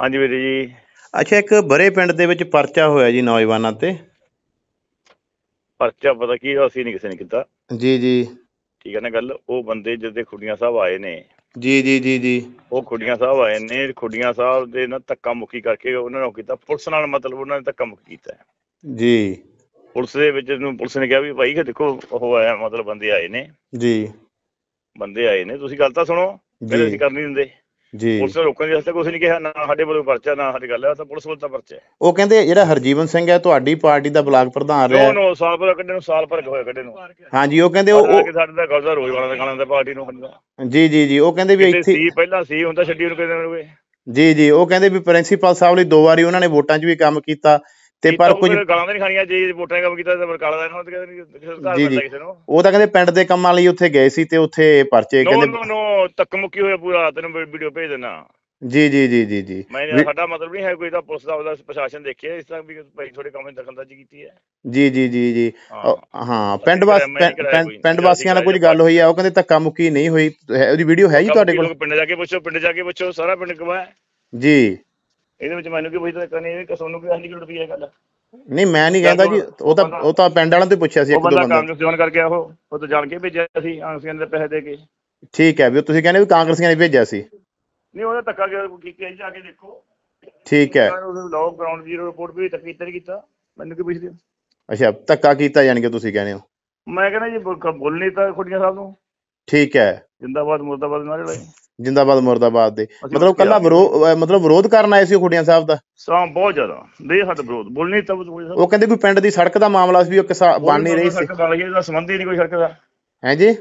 ਹਾਂਜੀ ਵੀਰ ਜੀ ਅੱਛਾ ਇੱਕ ਬਰੇ ਪਿੰਡ ਦੇ ਵਿੱਚ ਪਰਚਾ ਹੋਇਆ ਜੀ ਨੌਜਵਾਨਾਂ ਤੇ ਪਰਚਾ ਪਤਾ ਕੀ ਅਸੀਂ ਨਹੀਂ ਕਿਸੇ ਨੇ ਕੀਤਾ ਜੀ ਜੀ ਠੀਕ ਹੈ ਨਾ ਗੱਲ ਉਹ ਬੰਦੇ ਜਿਹਦੇ ਖੁੱਡੀਆਂ ਸਾਹਿਬ ਆਏ ਨੇ ਜੀ ਜੀ ਜੀ ਜੀ ਉਹ ਖੁੱਡੀਆਂ ਸਾਹਿਬ ਆਏ ਨੇ ਖੁੱਡੀਆਂ ਸਾਹਿਬ ਦੇ ਨਾ ਧੱਕਾ ਮੁੱਕੀ ਕਰਕੇ ਉਹਨਾਂ ਨੇ ਕੀਤਾ ਪੁਲਿਸ ਨਾਲ ਮਤਲਬ ਉਹਨਾਂ ਨੇ ਧੱਕਾ ਮੁੱਕੀ ਕੀਤਾ ਜੀ ਪੁਲਿਸ ਦੇ ਵਿੱਚ ਨੂੰ ਪੁਲਿਸ ਨੇ ਕਿਹਾ ਵੀ ਭਾਈ ਕਿ ਦੇਖੋ ਉਹ ਆਇਆ ਮਤਲਬ ਬੰਦੇ ਆਏ ਨੇ ਜੀ ਬੰਦੇ ਆਏ ਨੇ ਤੁਸੀਂ ਗੱਲ ਤਾਂ ਸੁਣੋ ਫਿਰ ਅਸੀਂ ਕਰ ਨਹੀਂ ਦਿੰਦੇ ਜੀ ਪੁਲਿਸ ਨੇ ਲੋਕਾਂ ਦੀ ਹਸਤਾ ਕੁਝ ਨਹੀਂ ਕਿਹਾ ਨਾ ਸਾਡੇ ਵੱਲੋਂ ਪਰਚਾ ਨਾ ਸਾਡੀ ਗੱਲ ਹੈ ਤਾਂ ਪੁਲਿਸ ਵੱਲੋਂ ਤਾਂ ਪਰਚਾ ਹੈ ਉਹ ਕਹਿੰਦੇ ਜਿਹੜਾ ਹਰਜੀਵਨ ਸਿੰਘ ਹੈ ਤੁਹਾਡੀ ਪਾਰਟੀ ਦਾ ਬਲਾਕ ਪ੍ਰਧਾਨ ਰਿਹਾ ਨੋ ਸਾਲ ਪਰ ਕੱਢੇ ਨੂੰ ਸਾਲ ਭਰ ਹੋਇਆ ਕੱਢੇ ਨੂੰ ਹਾਂਜੀ ਉਹ ਕਹਿੰਦੇ ਉਹ ਸਾਡੇ ਦਾ ਗੌਜ਼ਾ ਰੋਜ਼ ਵਾਲਾ ਦਾ ਖਾਣਾ ਦਾ ਪਾਰਟੀ ਨੂੰ ਜੀ ਜੀ ਜੀ ਉਹ ਕਹਿੰਦੇ ਵੀ ਇੱਥੇ ਸੀ ਪਹਿਲਾਂ ਸੀ ਹੁੰਦਾ ਛੱਡੀ ਉਹਨੂੰ ਕਹਿੰਦੇ ਜੀ ਜੀ ਉਹ ਕਹਿੰਦੇ ਵੀ ਪ੍ਰਿੰਸੀਪਲ ਸਾਹਿਬ ਲਈ ਦੋ ਵਾਰੀ ਉਹਨਾਂ ਨੇ ਵੋਟਾਂ 'ਚ ਵੀ ਕੰਮ ਕੀਤਾ ਤੇ ਪਰ ਕੁਝ ਗਾਲਾਂ ਤਾਂ ਨਹੀਂ ਖਾਣੀਆਂ ਜੇ ਵੋਟਾਂ ਕੰਮ ਕੀਤਾ ਤਾਂ ਕਾਲਾ ਦਾ ਇਹਨਾਂ ਨੂੰ ਕਹਿੰਦੇ ਨਹੀਂ ਕਿਸੇ ਨੂੰ ਉਹ ਤਾਂ ਕਹਿੰਦੇ ਪਿੰਡ ਦੇ ਕੰਮਾਂ ਲਈ ਉੱਥੇ ਗਏ ਸੀ ਤੇ ਉੱਥੇ ਪਰਚੇ ਕਹਿੰਦੇ ਨੋ ਨੋ ਤੱਕ ਮੁੱਕੀ ਹੋਇਆ ਪੂਰਾ ਤੈਨੂੰ ਵੀਡੀਓ ਭੇਜ ਦੇਣਾ ਜੀ ਜੀ ਜੀ ਜੀ ਜੀ ਮੈਂ ਸਾਡਾ ਮਤਲਬ ਨਹੀਂ ਹੈ ਕੋਈ ਤਾਂ ਪੁਲਿਸ ਦਾ ਉਹਦਾ ਪ੍ਰਸ਼ਾਸਨ ਦੇਖਿਆ ਇਸ ਤਰ੍ਹਾਂ ਵੀ ਭਾਈ ਥੋੜੇ ਕੰਮ ਦਖਲਅੰਦਾਜ਼ੀ ਕੀਤੀ ਹੈ ਜੀ ਜੀ ਜੀ ਜੀ ਹਾਂ ਪਿੰਡ ਵਾਸ ਪਿੰਡ ਵਾਸੀਆਂ ਨਾਲ ਕੁਝ ਗੱਲ ਹੋਈ ਹੈ ਉਹ ਕਹਿੰਦੇ ਧੱਕਾ ਮੁੱਕੀ ਨਹੀਂ ਹੋਈ ਉਹਦੀ ਵੀਡੀਓ ਹੈ ਜੀ ਤੁਹਾਡੇ ਕੋਲ ਪਿੰਡ ਜਾ ਕੇ ਪੁੱਛੋ ਪਿੰਡ ਜਾ ਕੇ ਪੁੱਛੋ ਸਾਰਾ ਪਿੰਡ ਹੈ ਜੀ ਇਹਦੇ ਵਿੱਚ ਮੈਨੂੰ ਕੀ ਪੁੱਛਦਾ ਕਰਨੀ ਇਹ ਕਿ ਤੁਹਾਨੂੰ ਕੀ ਅਸਲੀ ਰੁਪਈਆ ਇਹ ਗੱਲ ਨਹੀਂ ਮੈਂ ਨਹੀਂ ਕਹਿੰਦਾ ਜੀ ਉਹ ਤਾਂ ਉਹ ਤਾਂ ਪਿੰਡ ਵਾਲਿਆਂ ਤੋਂ ਪੁੱਛਿਆ ਸੀ ਇੱਕ ਦੋ ਉਹ ਬੰਦਾ ਕੰਮ ਜੋਨ ਕਰਕੇ ਆਹੋ ਉਹ ਤਾਂ ਜਾਣ ਕੇ ਭੇਜਿਆ ਸੀ ਕਾਂਗਰਸੀਆਂ ਦੇ ਪੈਸੇ ਦੇ ਕੇ ਠੀਕ ਹੈ ਵੀ ਤੁਸੀਂ ਕਹਿੰਦੇ ਵੀ ਕਾਂਗਰਸੀਆਂ ਨੇ ਭੇਜਿਆ ਸੀ ਨਹੀਂ ਤਾਂ ਧੱਕਾ ਕੀ ਕੀ ਜਾ ਕੇ ਦੇਖੋ ਠੀਕ ਹੈ ਲੋਕ ਗਰਾਊਂਡ ਜ਼ੀਰੋ ਰਿਪੋਰਟ ਵੀ ਤੱਕੀ ਕੀਤਾ ਮੈਨੂੰ ਕੀ ਪੁੱਛਦੇ ਹੋ ਅੱਛਾ ਧੱਕਾ ਕੀਤਾ ਜਾਨੀ ਕਿ ਤੁਸੀਂ ਕਹਿੰਦੇ ਹੋ ਮੈਂ ਕਹਿੰਦਾ ਜੀ ਬੋਲ ਨਹੀਂ ਤਾਂ ਖੁੱਡੀਆਂ ਸਾਹਿਬ ਨੂੰ ਠੀਕ ਹੈ ਜਿੰਦਾਬਾਦ ਮੁਰਦਾਬਾਦ ਨਾਲੇ ਲਈ ਜਿੰਦਾਬਾਦ ਮਰਦਾਬਾਦ ਦੇ ਮਤਲਬ ਕੱਲਾ ਮਤਲਬ ਵਿਰੋਧ ਕਰਨ ਆਏ ਸੀ ਖੁੱਡੀਆਂ ਸਾਹਿਬ ਦਾ ਸਾਂ ਬਹੁਤ ਜ਼ਿਆਦਾ ਬੇਹੱਦ ਵਿਰੋਧ ਬੋਲਣੀ ਤਬ ਉਹ ਕਹਿੰਦੇ ਕੋਈ ਪਿੰਡ ਦੀ ਸੜਕ ਦਾ ਮਾਮਲਾ ਸੀ ਵੀ ਉਹ ਕਿਸਾ ਬਣ ਨਹੀਂ ਰਹੀ ਸੀ ਸੜਕ ਦਾ ਇਹਦਾ ਸੰਬੰਧ ਹੀ ਨਹੀਂ ਕੋਈ ਸੜਕ ਦਾ ਹੈ ਜੀ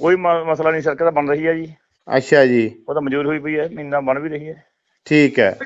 ਕੋਈ ਮਸਲਾ ਨਹੀਂ ਸੜਕ ਦਾ ਬਣ ਰਹੀ ਹੈ ਜੀ ਅੱਛਾ ਜੀ ਉਹ ਤਾਂ ਮਨਜ਼ੂਰ ਹੋਈ ਪਈ ਹੈ ਮਹੀਨਾ ਬਣ ਵੀ ਰਹੀ ਹੈ ਠੀਕ ਹੈ